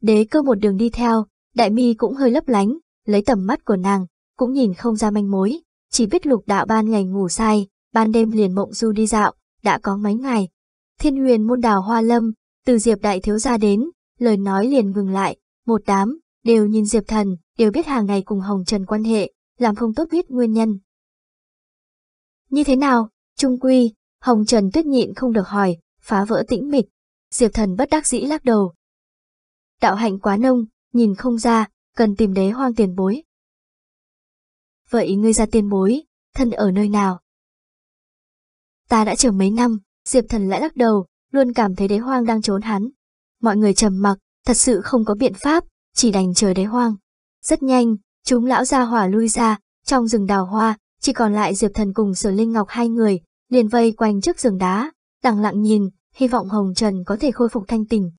Đế cơ một đường đi theo, đại mi cũng hơi lấp lánh, lấy tầm mắt của nàng, cũng nhìn không ra manh mối, chỉ biết lục đạo ban ngày ngủ sai, ban đêm liền mộng du đi dạo, đã có mấy ngày, Thiên huyền môn đào hoa lâm, từ Diệp đại thiếu gia đến, lời nói liền ngừng lại, một đám, đều nhìn Diệp thần, đều biết hàng ngày cùng Hồng Trần quan hệ, làm không tốt biết nguyên nhân. Như thế nào, trung quy, Hồng Trần tuyết nhịn không được hỏi, phá vỡ tĩnh mịch, Diệp thần bất đắc dĩ lắc đầu. Đạo hạnh quá nông, nhìn không ra, cần tìm đế hoang tiền bối. Vậy ngươi ra tiền bối, thân ở nơi nào? Ta đã chờ mấy năm, Diệp Thần lại lắc đầu, luôn cảm thấy đế hoang đang trốn hắn. Mọi người trầm mặc, thật sự không có biện pháp, chỉ đành chờ đế hoang. Rất nhanh, chúng lão gia hỏa lui ra, trong rừng đào hoa, chỉ còn lại Diệp Thần cùng Sở Linh Ngọc hai người, liền vây quanh trước giường đá, lặng lặng nhìn, hy vọng Hồng Trần có thể khôi phục thanh tỉnh.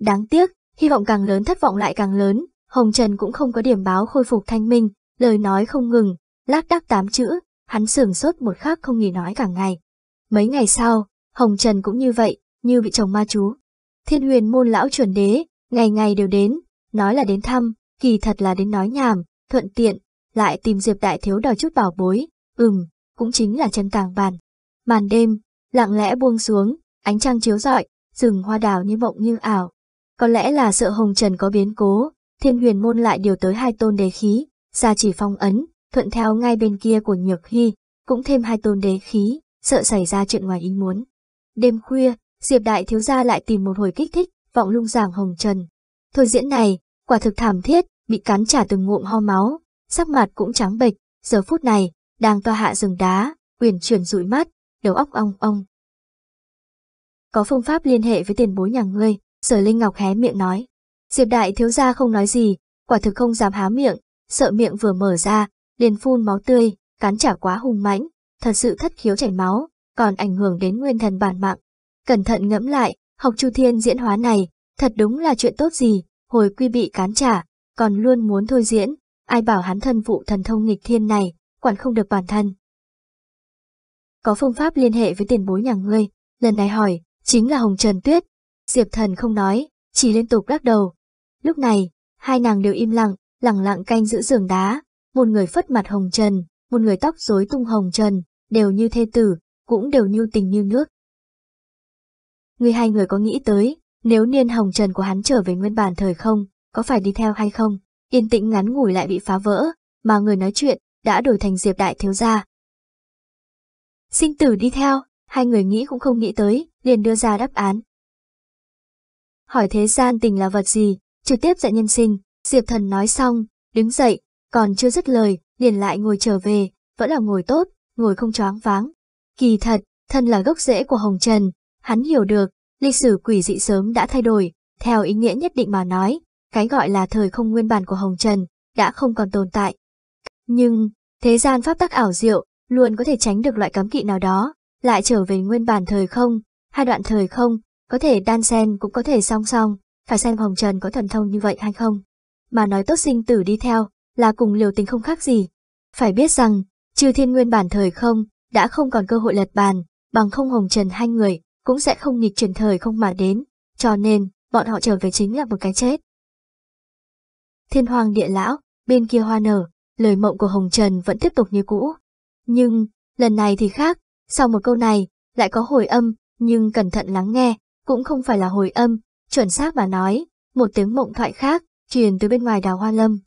Đáng tiếc, hy vọng càng lớn thất vọng lại càng lớn, Hồng Trần cũng không có điểm báo khôi phục thanh minh, lời nói không ngừng, lác đác tám chữ, hắn sửng sốt một khắc không nghỉ nói cả ngày. Mấy ngày sau, Hồng Trần cũng như vậy, như bị chồng ma chú. Thiên huyền môn lão chuẩn đế, ngày ngày đều đến, nói là đến thăm, kỳ thật là đến nói nhảm, thuận tiện, lại tìm Diệp Đại Thiếu đòi chút bảo bối, ừm, cũng chính là chân tàng bàn. Màn đêm, lặng lẽ buông xuống, ánh trăng chiếu rọi, rừng hoa đào như mộng như ảo. Có lẽ là sợ Hồng Trần có biến cố, thiên huyền môn lại điều tới hai tôn đế khí, ra chỉ phong ấn, thuận theo ngay bên kia của Nhược Hy, cũng thêm hai tôn đế khí, sợ xảy ra chuyện ngoài ý muốn. Đêm khuya, Diệp Đại Thiếu Gia lại tìm một hồi kích thích, vọng lung giảng hồng trần. Thôi diễn này, quả thực thảm thiết, bị cắn trả từng ngụm ho máu, sắc mặt cũng trắng bệch, giờ phút này, đang toa hạ rừng đá, quyền chuyển rụi mắt, đầu óc ong ong. Có phương pháp liên hệ với tiền bối nhà ngươi, Sở Linh Ngọc hé miệng nói. Diệp Đại Thiếu Gia không nói gì, quả thực không dám há miệng, sợ miệng vừa mở ra, liền phun máu tươi, cắn trả quá hung mãnh, thật sự thất khiếu chảy máu, còn ảnh hưởng đến nguyên thần bản mạng. Cẩn thận ngẫm lại, học Chu Thiên diễn hóa này, thật đúng là chuyện tốt gì, hồi quy bị cán trả, còn luôn muốn thôi diễn, ai bảo hắn thân vụ thần thông nghịch thiên này, quản không được bản thân. Có phương pháp liên hệ với tiền bối nhà ngươi, lần này hỏi, chính là Hồng Trần Tuyết. Diệp thần không nói, chỉ liên tục lắc đầu. Lúc này, hai nàng đều im lặng, lặng lặng canh giữ giường đá, một người phất mặt Hồng Trần, một người tóc rối tung Hồng Trần, đều như thê tử, cũng đều nhu tình như nước. Người hai người có nghĩ tới, nếu niên hồng trần của hắn trở về nguyên bản thời không, có phải đi theo hay không? Yên tĩnh ngắn ngủi lại bị phá vỡ, mà người nói chuyện đã đổi thành Diệp Đại Thiếu Gia. Sinh tử đi theo, hai người nghĩ cũng không nghĩ tới, liền đưa ra đáp án. Hỏi thế gian tình là vật gì, trực tiếp dạy nhân sinh, Diệp Thần nói xong, đứng dậy, còn chưa dứt lời, liền lại ngồi trở về, vẫn là ngồi tốt, ngồi không choáng váng, Kỳ thật, thân là gốc rễ của Hồng Trần, hắn hiểu được, lịch sử quỷ dị sớm đã thay đổi, theo ý nghĩa nhất định mà nói, cái gọi là thời không nguyên bản của Hồng Trần đã không còn tồn tại. Nhưng, thế gian pháp tắc ảo diệu luôn có thể tránh được loại cấm kỵ nào đó, lại trở về nguyên bản thời không, hai đoạn thời không, có thể đan xen cũng có thể song song, phải xem Hồng Trần có thần thông như vậy hay không. Mà nói tốt sinh tử đi theo, là cùng liều tình không khác gì. Phải biết rằng, trừ thiên nguyên bản thời không, đã không còn cơ hội lật bàn, bằng không hồng trần hai người, cũng sẽ không nghịch chuyển thời không mà đến, cho nên, bọn họ trở về chính là một cái chết. Thiên hoàng địa lão, bên kia hoa nở, lời mộng của Hồng Trần vẫn tiếp tục như cũ. Nhưng, lần này thì khác, sau một câu này, lại có hồi âm, nhưng cẩn thận lắng nghe, cũng không phải là hồi âm, chuẩn xác mà nói, một tiếng mộng thoại khác, truyền từ bên ngoài đào hoa lâm.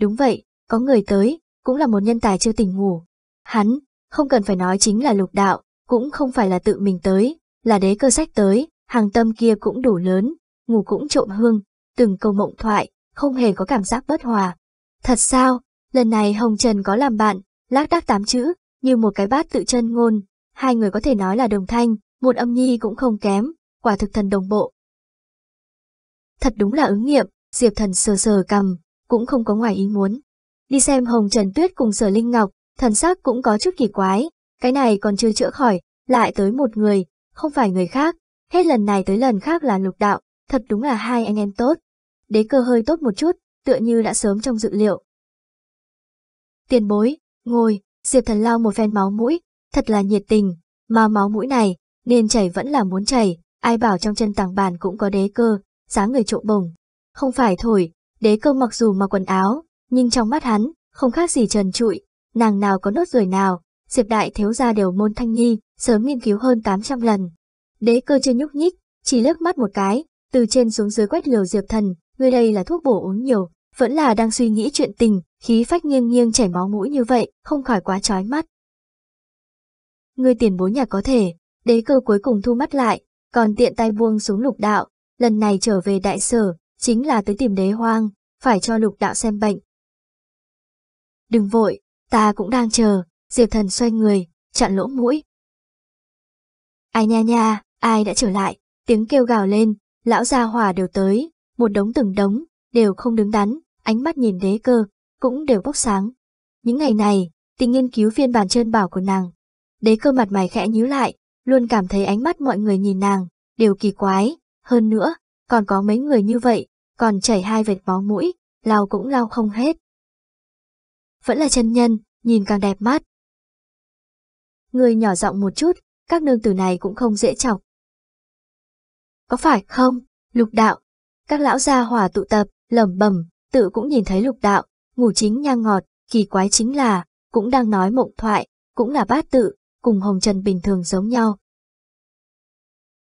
Đúng vậy, có người tới, cũng là một nhân tài chưa tỉnh ngủ. Hắn, không cần phải nói chính là lục đạo, cũng không phải là tự mình tới, là đế cơ sách tới, hàng tâm kia cũng đủ lớn, ngủ cũng trộm hương, từng câu mộng thoại, không hề có cảm giác bất hòa. Thật sao, lần này Hồng Trần có làm bạn, lác đác tám chữ, như một cái bát tự chân ngôn, hai người có thể nói là đồng thanh, một âm nhi cũng không kém, quả thực thần đồng bộ. Thật đúng là ứng nghiệm, Diệp Thần sờ sờ cầm, cũng không có ngoài ý muốn. Đi xem Hồng Trần Tuyết cùng Sở Linh Ngọc, thần sắc cũng có chút kỳ quái, cái này còn chưa chữa khỏi, lại tới một người, không phải người khác, hết lần này tới lần khác là lục đạo, thật đúng là hai anh em tốt. Đế cơ hơi tốt một chút, tựa như đã sớm trong dự liệu. Tiền bối, ngồi, Diệp Thần lau một phen máu mũi, thật là nhiệt tình, mà máu mũi này, nên chảy vẫn là muốn chảy, ai bảo trong chân tàng bàn cũng có đế cơ, dáng người trộm bồng. Không phải thổi, đế cơ mặc dù mặc quần áo, nhưng trong mắt hắn, không khác gì trần trụi, nàng nào có nốt ruồi nào, Diệp Đại Thiếu Gia đều môn thanh nhi, sớm nghiên cứu hơn 800 lần. Đế cơ chưa nhúc nhích, chỉ lướt mắt một cái, từ trên xuống dưới quét liều Diệp Thần, người đây là thuốc bổ uống nhiều, vẫn là đang suy nghĩ chuyện tình, khí phách nghiêng nghiêng chảy máu mũi như vậy, không khỏi quá chói mắt. Người tiền bố nhà có thể, đế cơ cuối cùng thu mắt lại, còn tiện tay buông xuống lục đạo, lần này trở về đại sở, chính là tới tìm đế hoang, phải cho lục đạo xem bệnh. Đừng vội, Ta cũng đang chờ, Diệp Thần xoay người, chặn lỗ mũi. Ai nha nha, ai đã trở lại, tiếng kêu gào lên, lão gia hòa đều tới, một đống từng đống, đều không đứng đắn, ánh mắt nhìn đế cơ, cũng đều bốc sáng. Những ngày này, tình nghiên cứu phiên bản chân bảo của nàng. Đế cơ mặt mày khẽ nhíu lại, luôn cảm thấy ánh mắt mọi người nhìn nàng, đều kỳ quái, hơn nữa, còn có mấy người như vậy, còn chảy hai vệt máu mũi, lao cũng lao không hết vẫn là chân nhân, nhìn càng đẹp mắt. Người nhỏ giọng một chút, các nương tử này cũng không dễ chọc. Có phải không, lục đạo? Các lão gia hỏa tụ tập, lẩm bẩm, tự cũng nhìn thấy lục đạo, ngủ chính nhang ngọt, kỳ quái chính là, cũng đang nói mộng thoại, cũng là bát tự, cùng hồng trần bình thường giống nhau.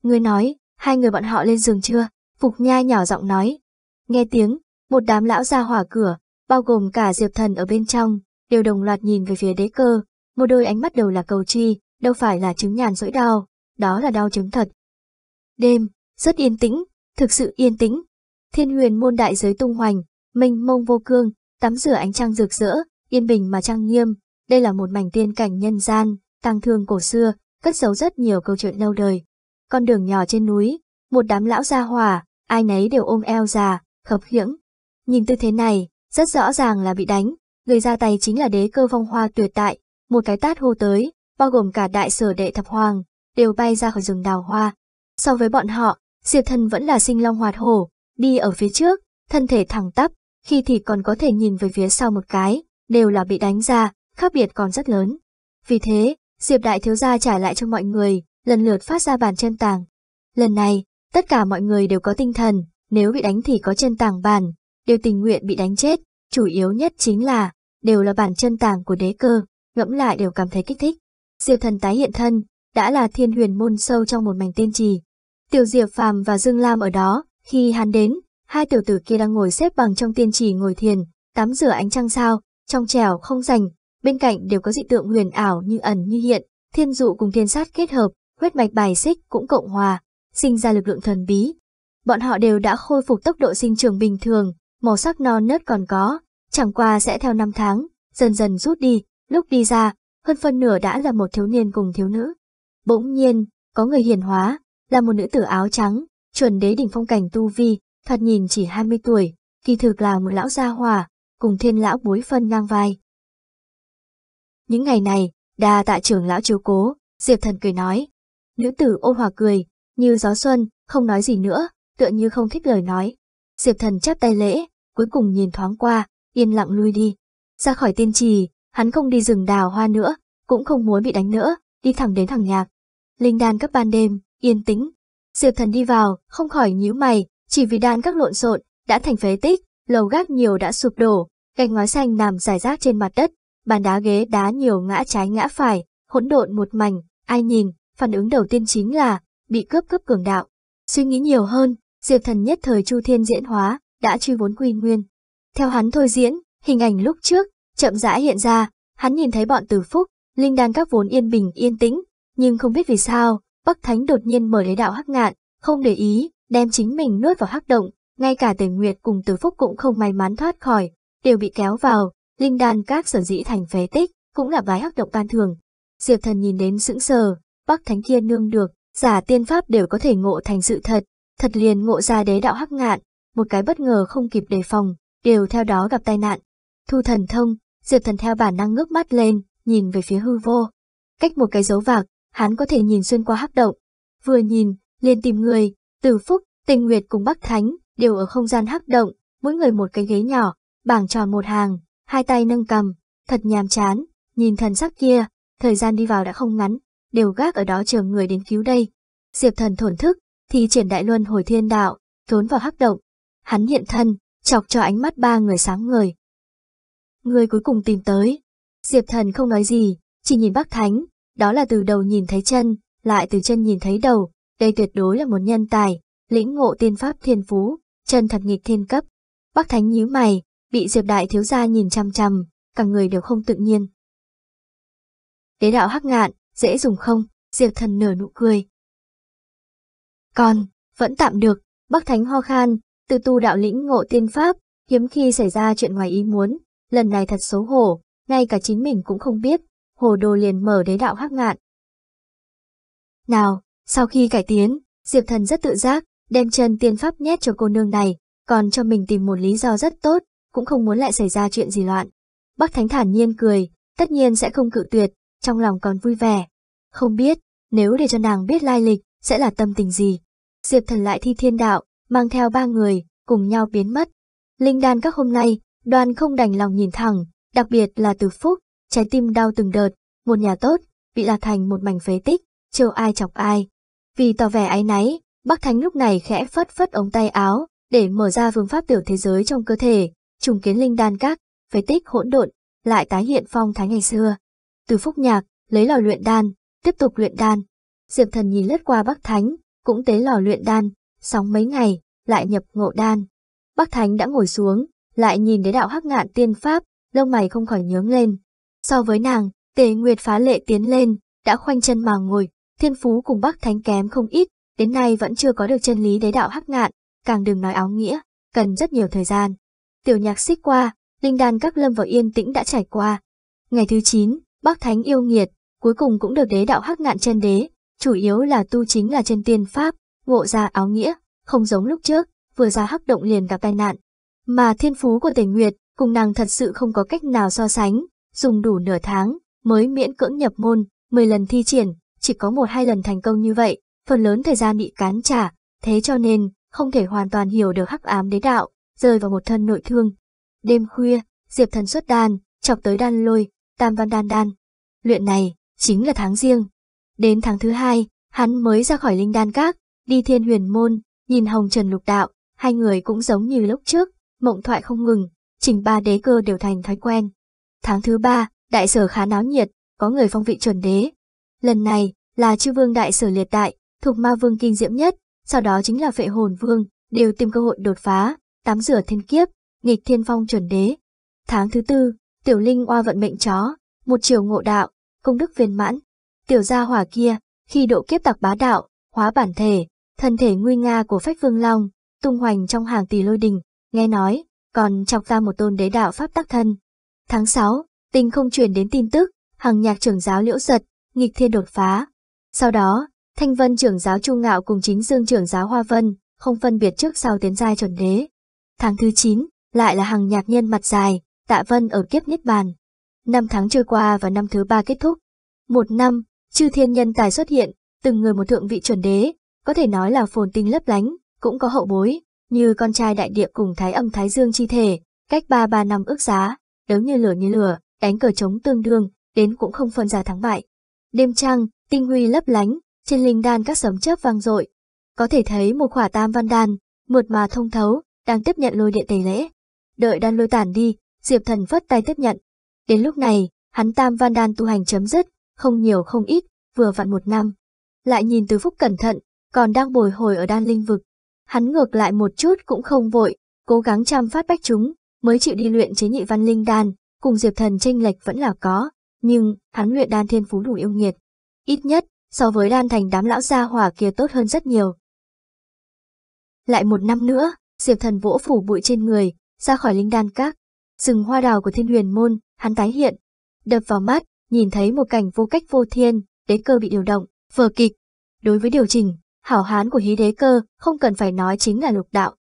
Người nói, hai người bọn họ lên giường chưa? Phục Nha nhỏ giọng nói. Nghe tiếng, một đám lão gia hỏa cửa, bao gồm cả Diệp Thần ở bên trong, đều đồng loạt nhìn về phía đế cơ, một đôi ánh mắt đều là cầu chi, đâu phải là chứng nhàn rỗi đau, đó là đau chứng thật. Đêm, rất yên tĩnh, thực sự yên tĩnh. Thiên huyền môn đại giới tung hoành, mênh mông vô cương, tắm rửa ánh trăng rực rỡ, yên bình mà trang nghiêm, đây là một mảnh tiên cảnh nhân gian, tăng thương cổ xưa, cất giấu rất nhiều câu chuyện lâu đời. Con đường nhỏ trên núi, một đám lão gia hòa ai nấy đều ôm eo già, khập khiễng. Nhìn tư thế này, rất rõ ràng là bị đánh, người ra tay chính là đế cơ phong hoa tuyệt tại, một cái tát hô tới, bao gồm cả đại sở đệ thập hoàng, đều bay ra khỏi rừng đào hoa. So với bọn họ, Diệp Thần vẫn là sinh long hoạt hổ, đi ở phía trước, thân thể thẳng tắp, khi thì còn có thể nhìn về phía sau một cái, đều là bị đánh ra, khác biệt còn rất lớn. Vì thế, Diệp Đại Thiếu Gia trả lại cho mọi người, lần lượt phát ra bàn chân tàng. Lần này, tất cả mọi người đều có tinh thần, nếu bị đánh thì có chân tàng bàn, đều tình nguyện bị đánh chết. Chủ yếu nhất chính là, đều là bản chân tàng của đế cơ, ngẫm lại đều cảm thấy kích thích. Diệp thần tái hiện thân, đã là thiên huyền môn sâu trong một mảnh tiên trì. Tiểu Diệp Phàm và Dương Lam ở đó, khi hắn đến, hai tiểu tử kia đang ngồi xếp bằng trong tiên trì ngồi thiền, tắm rửa ánh trăng sao, trong trèo không rành, bên cạnh đều có dị tượng huyền ảo như ẩn như hiện, thiên dụ cùng thiên sát kết hợp, huyết mạch bài xích cũng cộng hòa, sinh ra lực lượng thần bí. Bọn họ đều đã khôi phục tốc độ sinh trưởng bình thường, màu sắc non nớt còn có, chẳng qua sẽ theo năm tháng, dần dần rút đi, lúc đi ra, hơn phân nửa đã là một thiếu niên cùng thiếu nữ. Bỗng nhiên, có người hiền hóa, là một nữ tử áo trắng, chuẩn đế đỉnh phong cảnh tu vi, thoạt nhìn chỉ 20 tuổi, kỳ thực là một lão gia hòa, cùng thiên lão bối phân ngang vai. Những ngày này, đa tạ trưởng lão chiếu cố, Diệp Thần cười nói. Nữ tử ô hòa cười, như gió xuân, không nói gì nữa, tựa như không thích lời nói, Diệp Thần chắp tay lễ, cuối cùng nhìn thoáng qua, yên lặng lui đi. Ra khỏi tiên trì, hắn không đi rừng đào hoa nữa, cũng không muốn bị đánh nữa, đi thẳng đến thẳng nhạc. Linh đàn các ban đêm, yên tĩnh. Diệp Thần đi vào, không khỏi nhíu mày, chỉ vì đàn các lộn xộn, đã thành phế tích, lầu gác nhiều đã sụp đổ, gạch ngói xanh nằm rải rác trên mặt đất, bàn đá ghế đá nhiều ngã trái ngã phải, hỗn độn một mảnh, ai nhìn, phản ứng đầu tiên chính là bị cướp cướp cường đạo. Suy nghĩ nhiều hơn, Diệp Thần nhất thời Chu Thiên diễn hóa, đã truy vốn quy nguyên. Theo hắn thôi diễn, hình ảnh lúc trước, chậm rãi hiện ra, hắn nhìn thấy bọn tử phúc, linh đan các vốn yên bình yên tĩnh, nhưng không biết vì sao, Bắc Thánh đột nhiên mở lấy đạo hắc ngạn, không để ý, đem chính mình nuốt vào hắc động, ngay cả Tề Nguyệt cùng Tử Phúc cũng không may mắn thoát khỏi, đều bị kéo vào, linh đan các sở dĩ thành phế tích, cũng là vái hắc động can thường. Diệp Thần nhìn đến sững sờ, Bắc Thánh kia nương được, giả tiên pháp đều có thể ngộ thành sự thật, Thật liền ngộ ra đế đạo hắc ngạn, một cái bất ngờ không kịp đề phòng, đều theo đó gặp tai nạn. Thu thần thông, Diệp thần theo bản năng ngước mắt lên, nhìn về phía hư vô. Cách một cái dấu vạc, hắn có thể nhìn xuyên qua hắc động. Vừa nhìn, liền tìm người, từ phúc, tình nguyệt cùng bắc thánh, đều ở không gian hắc động, mỗi người một cái ghế nhỏ, bảng tròn một hàng, hai tay nâng cầm, thật nhàm chán, nhìn thần sắc kia, thời gian đi vào đã không ngắn, đều gác ở đó chờ người đến cứu đây. Diệp thần thổn thức, thì triển đại luân hồi thiên đạo, trốn vào hắc động. Hắn hiện thân, chọc cho ánh mắt ba người sáng người. Người cuối cùng tìm tới. Diệp thần không nói gì, chỉ nhìn bác thánh, đó là từ đầu nhìn thấy chân, lại từ chân nhìn thấy đầu, đây tuyệt đối là một nhân tài, lĩnh ngộ tiên pháp thiên phú, chân thật nghịch thiên cấp. Bác thánh nhíu mày, bị Diệp đại thiếu gia nhìn chăm chăm cả người đều không tự nhiên. Đế đạo hắc ngạn, dễ dùng không? Diệp thần nở nụ cười, còn, vẫn tạm được, Bắc Thánh ho khan, từ tu đạo lĩnh ngộ tiên pháp, hiếm khi xảy ra chuyện ngoài ý muốn, lần này thật xấu hổ, ngay cả chính mình cũng không biết, hồ đồ liền mở đế đạo hắc ngạn. Nào, sau khi cải tiến, Diệp Thần rất tự giác, đem chân tiên pháp nhét cho cô nương này, còn cho mình tìm một lý do rất tốt, cũng không muốn lại xảy ra chuyện gì loạn. Bắc Thánh thản nhiên cười, tất nhiên sẽ không cự tuyệt, trong lòng còn vui vẻ. Không biết, nếu để cho nàng biết lai lịch, sẽ là tâm tình gì. Diệp Thần lại thi thiên đạo, mang theo ba người, cùng nhau biến mất. Linh đàn các hôm nay, đoàn không đành lòng nhìn thẳng, đặc biệt là từ phúc, trái tim đau từng đợt, một nhà tốt, bị lạc thành một mảnh phế tích, chiều ai chọc ai. Vì tỏ vẻ áy náy, Bắc Thánh lúc này khẽ phất phất ống tay áo, để mở ra phương pháp tiểu thế giới trong cơ thể, trùng kiến linh đàn các, phế tích hỗn độn, lại tái hiện phong thái ngày xưa. Từ phúc nhạc, lấy lò luyện đàn, tiếp tục luyện đàn. Diệp thần nhìn lướt qua Bắc Thánh, cũng tới lò luyện đan, sóng mấy ngày, lại nhập ngộ đan. Bắc Thánh đã ngồi xuống, lại nhìn đế đạo hắc ngạn tiên pháp, lông mày không khỏi nhướng lên. So với nàng, Tề Nguyệt phá lệ tiến lên, đã khoanh chân mà ngồi, thiên phú cùng Bắc Thánh kém không ít, đến nay vẫn chưa có được chân lý đế đạo hắc ngạn, càng đừng nói áo nghĩa, cần rất nhiều thời gian. Tiểu nhạc xích qua, linh đan các lâm vào yên tĩnh đã trải qua. Ngày thứ 9, Bắc Thánh yêu nghiệt, cuối cùng cũng được đế đạo hắc ngạn chân đế, chủ yếu là tu chính là trên tiên pháp, ngộ ra áo nghĩa, không giống lúc trước, vừa ra hắc động liền gặp tai nạn. Mà thiên phú của Tề Nguyệt, cùng nàng thật sự không có cách nào so sánh, dùng đủ nửa tháng, mới miễn cưỡng nhập môn, 10 lần thi triển, chỉ có một hai lần thành công như vậy, phần lớn thời gian bị cán trả, thế cho nên, không thể hoàn toàn hiểu được hắc ám đế đạo, rơi vào một thân nội thương. Đêm khuya, Diệp Thần xuất đàn chọc tới đan lôi, tam văn đan đan. Luyện này, chính là tháng riêng, Đến tháng thứ hai, hắn mới ra khỏi linh đan các, đi thiên huyền môn, nhìn hồng trần lục đạo, hai người cũng giống như lúc trước, mộng thoại không ngừng, trình ba đế cơ đều thành thói quen. Tháng thứ ba, đại sở khá náo nhiệt, có người phong vị chuẩn đế. Lần này, là chư vương đại sở liệt đại, thuộc ma vương kinh diễm nhất, sau đó chính là phệ hồn vương, đều tìm cơ hội đột phá, tắm rửa thiên kiếp, nghịch thiên phong chuẩn đế. Tháng thứ tư, tiểu linh oa vận mệnh chó, một chiều ngộ đạo, công đức viên mãn, Tiểu gia hỏa kia, khi độ kiếp tặc bá đạo, hóa bản thể, thân thể nguy nga của phách vương long, tung hoành trong hàng tỷ lôi đình, nghe nói, còn chọc ra một tôn đế đạo pháp tắc thân. Tháng 6, tình không truyền đến tin tức, hàng nhạc trưởng giáo liễu giật, nghịch thiên đột phá. Sau đó, Thanh Vân trưởng giáo Chu Ngạo cùng chính dương trưởng giáo Hoa Vân, không phân biệt trước sau tiến giai chuẩn đế. Tháng thứ 9, lại là hàng nhạc nhân mặt dài, tạ Vân ở kiếp Niết Bàn. Năm tháng trôi qua và năm thứ ba kết thúc. Một năm, Chư thiên nhân tài xuất hiện, từng người một thượng vị chuẩn đế, có thể nói là phồn tinh lấp lánh, cũng có hậu bối, như con trai đại địa cùng thái âm thái dương chi thể, cách ba ba năm ước giá, đấu như lửa như lửa, đánh cờ chống tương đương, đến cũng không phân ra thắng bại. Đêm trăng, tinh huy lấp lánh, trên linh đan các sấm chớp vang dội. Có thể thấy một khỏa tam văn đan, mượt mà thông thấu, đang tiếp nhận lôi điện tề lễ. Đợi đan lôi tản đi, Diệp Thần phất tay tiếp nhận. Đến lúc này, hắn tam văn đan tu hành chấm dứt, không nhiều không ít, vừa vặn một năm. Lại nhìn Từ Phúc cẩn thận, còn đang bồi hồi ở đan linh vực. Hắn ngược lại một chút cũng không vội, cố gắng chăm phát bách chúng, mới chịu đi luyện chế nhị văn linh đan, cùng Diệp Thần tranh lệch vẫn là có, nhưng hắn luyện đan thiên phú đủ yêu nghiệt. Ít nhất, so với đan thành đám lão gia hỏa kia tốt hơn rất nhiều. Lại một năm nữa, Diệp Thần vỗ phủ bụi trên người, ra khỏi linh đan các. Rừng hoa đào của thiên huyền môn, hắn tái hiện. Đập vào mắt nhìn thấy một cảnh vô cách vô thiên, đế cơ bị điều động, vừa kịch. Đối với điều chỉnh, hảo hán của hí đế cơ không cần phải nói chính là lục đạo.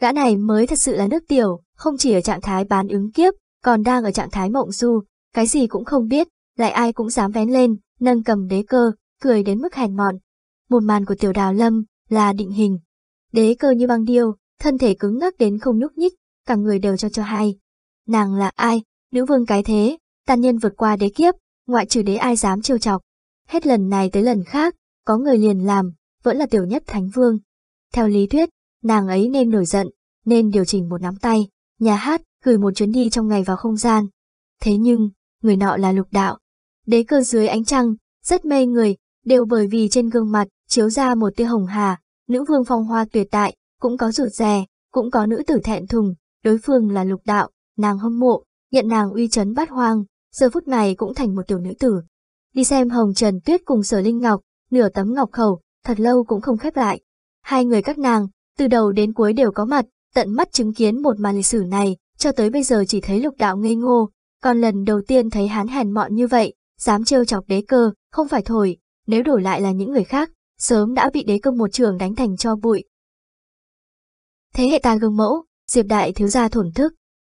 Gã này mới thật sự là nước tiểu, không chỉ ở trạng thái bán ứng kiếp, còn đang ở trạng thái mộng du, cái gì cũng không biết, lại ai cũng dám vén lên, nâng cầm đế cơ, cười đến mức hèn mọn. Một màn của tiểu đào lâm là định hình. Đế cơ như băng điêu, thân thể cứng ngắc đến không nhúc nhích, cả người đều cho cho hay. Nàng là ai? Nữ vương cái thế, tàn nhân vượt qua đế kiếp, ngoại trừ đế ai dám trêu chọc. Hết lần này tới lần khác, có người liền làm, vẫn là tiểu nhất thánh vương. Theo lý thuyết, nàng ấy nên nổi giận, nên điều chỉnh một nắm tay, nhà hát gửi một chuyến đi trong ngày vào không gian. Thế nhưng, người nọ là lục đạo. Đế cơ dưới ánh trăng, rất mê người, đều bởi vì trên gương mặt chiếu ra một tia hồng hà, nữ vương phong hoa tuyệt tại cũng có rụt rè, cũng có nữ tử thẹn thùng, đối phương là lục đạo, nàng hâm mộ, nhận nàng uy chấn bát hoang, giờ phút này cũng thành một tiểu nữ tử. Đi xem Hồng Trần Tuyết cùng Sở Linh Ngọc, nửa tấm ngọc khẩu, thật lâu cũng không khép lại. Hai người các nàng, từ đầu đến cuối đều có mặt, tận mắt chứng kiến một màn lịch sử này, cho tới bây giờ chỉ thấy lục đạo ngây ngô, còn lần đầu tiên thấy hắn hèn mọn như vậy, dám trêu chọc đế cơ, không phải thổi, nếu đổi lại là những người khác, sớm đã bị đế cơ một trường đánh thành cho bụi. Thế hệ ta gương mẫu, Diệp Đại thiếu gia thổn thức,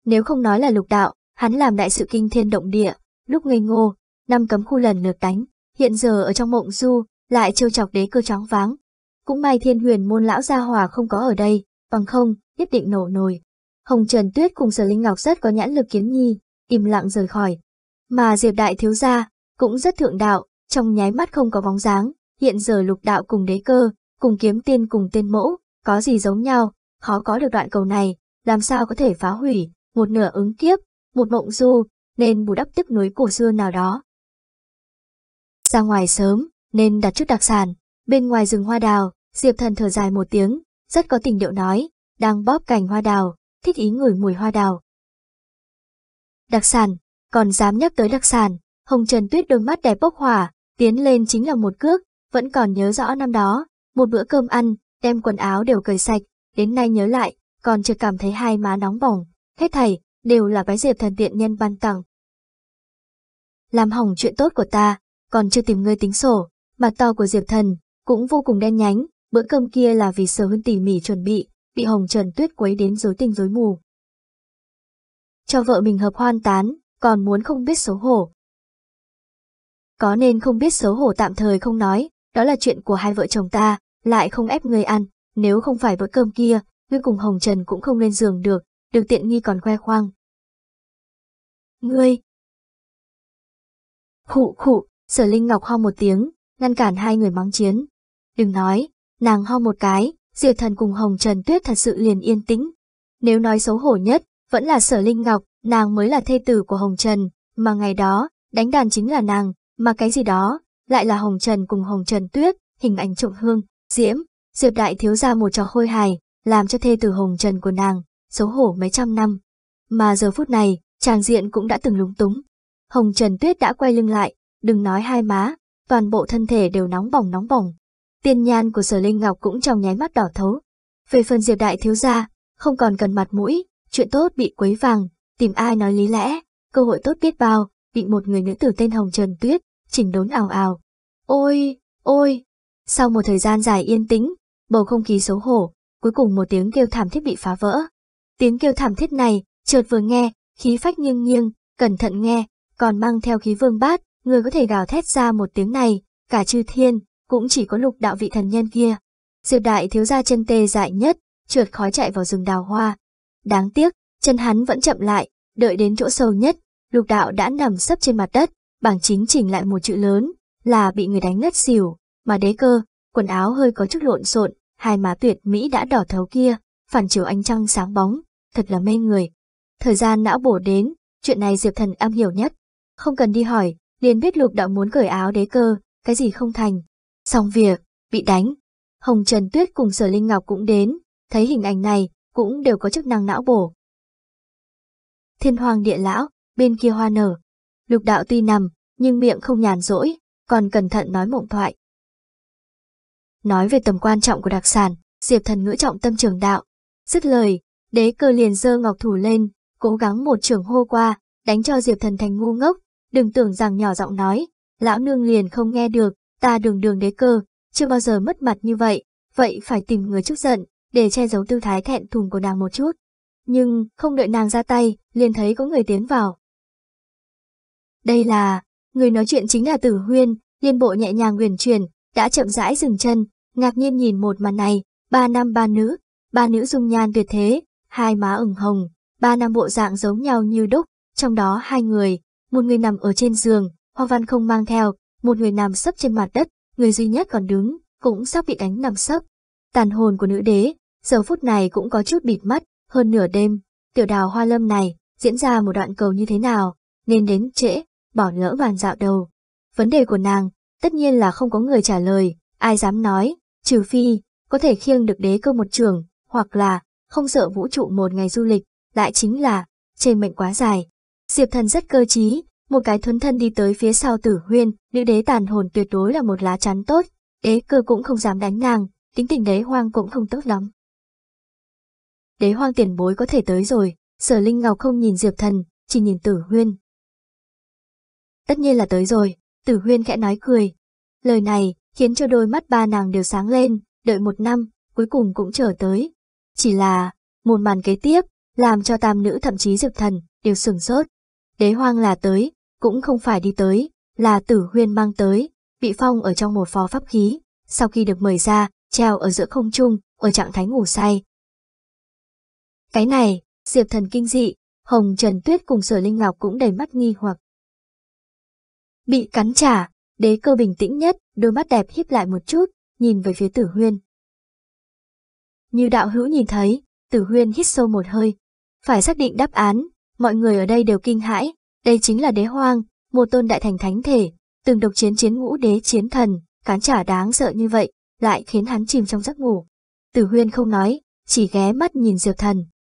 nếu không nói là lục đạo, Hắn làm đại sự kinh thiên động địa, lúc ngây ngô, năm cấm khu lần lượt đánh, hiện giờ ở trong mộng du, lại trêu chọc đế cơ chóng váng. Cũng may thiên huyền môn lão gia hòa không có ở đây, bằng không, nhất định nổ nồi. Hồng Trần Tuyết cùng Sở Linh Ngọc rất có nhãn lực kiến nhi, im lặng rời khỏi. Mà Diệp Đại Thiếu Gia, cũng rất thượng đạo, trong nháy mắt không có bóng dáng, hiện giờ lục đạo cùng đế cơ, cùng kiếm tiên cùng tên mẫu, có gì giống nhau, khó có được đoạn cầu này, làm sao có thể phá hủy, một nửa ứng kiếp, một mộng du, nên bù đắp tiếc núi cổ xưa nào đó. Ra ngoài sớm, nên đặt chút đặc sản, bên ngoài rừng hoa đào, Diệp Thần thở dài một tiếng, rất có tình điệu nói, đang bóp cành hoa đào, thích ý ngửi mùi hoa đào. Đặc sản, còn dám nhắc tới đặc sản, Hồng Trần Tuyết đôi mắt đẹp bốc hỏa, tiến lên chính là một cước, vẫn còn nhớ rõ năm đó, một bữa cơm ăn, đem quần áo đều cởi sạch, đến nay nhớ lại, còn chưa cảm thấy hai má nóng bỏng, hết thảy, đều là bái diệp thần tiện nhân ban tặng. Làm hỏng chuyện tốt của ta, còn chưa tìm ngươi tính sổ, mặt to của diệp thần, cũng vô cùng đen nhánh, bữa cơm kia là vì sở hân tỉ mỉ chuẩn bị, bị hồng trần tuyết quấy đến rối tình rối mù. Cho vợ mình hợp hoan tán, còn muốn không biết xấu hổ. Có nên không biết xấu hổ tạm thời không nói, đó là chuyện của hai vợ chồng ta, lại không ép ngươi ăn, nếu không phải bữa cơm kia, ngươi cùng Hồng Trần cũng không lên giường được, được tiện nghi còn khoe khoang. Ngươi! Khụ khụ, sở Linh Ngọc ho một tiếng, ngăn cản hai người mắng chiến. Đừng nói, nàng ho một cái, diệt thần cùng Hồng Trần Tuyết thật sự liền yên tĩnh. Nếu nói xấu hổ nhất, vẫn là sở Linh Ngọc, nàng mới là thê tử của Hồng Trần, mà ngày đó, đánh đàn chính là nàng, mà cái gì đó, lại là Hồng Trần cùng Hồng Trần Tuyết, hình ảnh trộm hương, diễm, diệp đại thiếu ra một trò khôi hài, làm cho thê tử Hồng Trần của nàng xấu hổ mấy trăm năm. Mà giờ phút này, chàng diện cũng đã từng lúng túng. Hồng Trần Tuyết đã quay lưng lại, đừng nói hai má, toàn bộ thân thể đều nóng bỏng nóng bỏng. Tiên nhan của Sở Linh Ngọc cũng trong nháy mắt đỏ thấu. Về phần Diệp Đại thiếu gia, không còn cần mặt mũi, chuyện tốt bị quấy vàng, tìm ai nói lý lẽ, cơ hội tốt biết bao, bị một người nữ tử tên Hồng Trần Tuyết, chỉnh đốn ào ào. Ôi, ôi! Sau một thời gian dài yên tĩnh, bầu không khí xấu hổ, cuối cùng một tiếng kêu thảm thiết bị phá vỡ. Tiếng kêu thảm thiết này, trượt vừa nghe, khí phách nghiêng nghiêng, cẩn thận nghe, còn mang theo khí vương bát, người có thể gào thét ra một tiếng này, cả chư thiên, cũng chỉ có lục đạo vị thần nhân kia. Diệp đại thiếu gia chân tê dại nhất, trượt khói chạy vào rừng đào hoa. Đáng tiếc, chân hắn vẫn chậm lại, đợi đến chỗ sâu nhất, lục đạo đã nằm sấp trên mặt đất, bảng chính chỉnh lại một chữ lớn, là bị người đánh ngất xỉu, mà đế cơ, quần áo hơi có chút lộn xộn, hai má tuyệt mỹ đã đỏ thấu kia, phản chiếu ánh trăng sáng bóng, thật là mê người. Thời gian não bổ đến, chuyện này Diệp Thần am hiểu nhất. Không cần đi hỏi, liền biết lục đạo muốn cởi áo đế cơ, cái gì không thành. Xong việc, bị đánh. Hồng Trần Tuyết cùng Sở Linh Ngọc cũng đến, thấy hình ảnh này, cũng đều có chức năng não bổ. Thiên hoàng địa lão, bên kia hoa nở. Lục đạo tuy nằm, nhưng miệng không nhàn rỗi, còn cẩn thận nói mộng thoại. Nói về tầm quan trọng của đặc sản, Diệp Thần ngữ trọng tâm trường đạo, Dứt lời, đế cơ liền giơ ngọc thủ lên, cố gắng một trưởng hô qua, đánh cho Diệp Thần thành ngu ngốc, đừng tưởng rằng nhỏ giọng nói, lão nương liền không nghe được, ta đường đường đế cơ, chưa bao giờ mất mặt như vậy, vậy phải tìm người chút giận, để che giấu tư thái thẹn thùng của nàng một chút. Nhưng, không đợi nàng ra tay, liền thấy có người tiến vào. Đây là, người nói chuyện chính là Tử Huyên, liên bộ nhẹ nhàng uyển truyền đã chậm rãi dừng chân, ngạc nhiên nhìn một màn này, ba nam ba nữ, ba nữ dung nhan tuyệt thế, hai má ửng hồng, ba nam bộ dạng giống nhau như đúc, trong đó hai người, một người nằm ở trên giường, hoa văn không mang theo, một người nằm sấp trên mặt đất, người duy nhất còn đứng, cũng sắp bị đánh nằm sấp. Tàn hồn của nữ đế, giờ phút này cũng có chút bịt mắt, hơn nửa đêm, tiểu đào hoa lâm này, diễn ra một đoạn cầu như thế nào, nên đến trễ, bỏ lỡ bàn dạo đầu. Vấn đề của nàng, tất nhiên là không có người trả lời, ai dám nói, trừ phi, có thể khiêng được đế cơ một trường, hoặc là không sợ vũ trụ một ngày du lịch, lại chính là trên mệnh quá dài. Diệp thần rất cơ trí, một cái thuấn thân đi tới phía sau tử huyên, nữ đế tàn hồn tuyệt đối là một lá chắn tốt, đế cơ cũng không dám đánh nàng, tính tình đế hoang cũng không tốt lắm. Đế hoang tiền bối có thể tới rồi, sở linh ngọc không nhìn diệp thần, chỉ nhìn tử huyên. Tất nhiên là tới rồi, tử huyên khẽ nói cười. Lời này khiến cho đôi mắt ba nàng đều sáng lên, đợi một năm, cuối cùng cũng trở tới, chỉ là, một màn kế tiếp, làm cho tam nữ thậm chí diệp thần, đều sừng sốt. Đế hoang là tới, cũng không phải đi tới, là tử huyên mang tới, bị phong ở trong một phò pháp khí, sau khi được mời ra, treo ở giữa không trung, ở trạng thái ngủ say. Cái này, diệp thần kinh dị, hồng trần tuyết cùng sở linh ngọc cũng đầy mắt nghi hoặc. Bị cắn trả, đế cơ bình tĩnh nhất, đôi mắt đẹp híp lại một chút, nhìn về phía tử huyên, như đạo hữu nhìn thấy, tử huyên hít sâu một hơi. Phải xác định đáp án, mọi người ở đây đều kinh hãi, đây chính là đế hoang, một tôn đại thành thánh thể, từng độc chiến chiến ngũ đế chiến thần, cán trả đáng sợ như vậy, lại khiến hắn chìm trong giấc ngủ. Tử huyên không nói, chỉ ghé mắt nhìn diệp thần,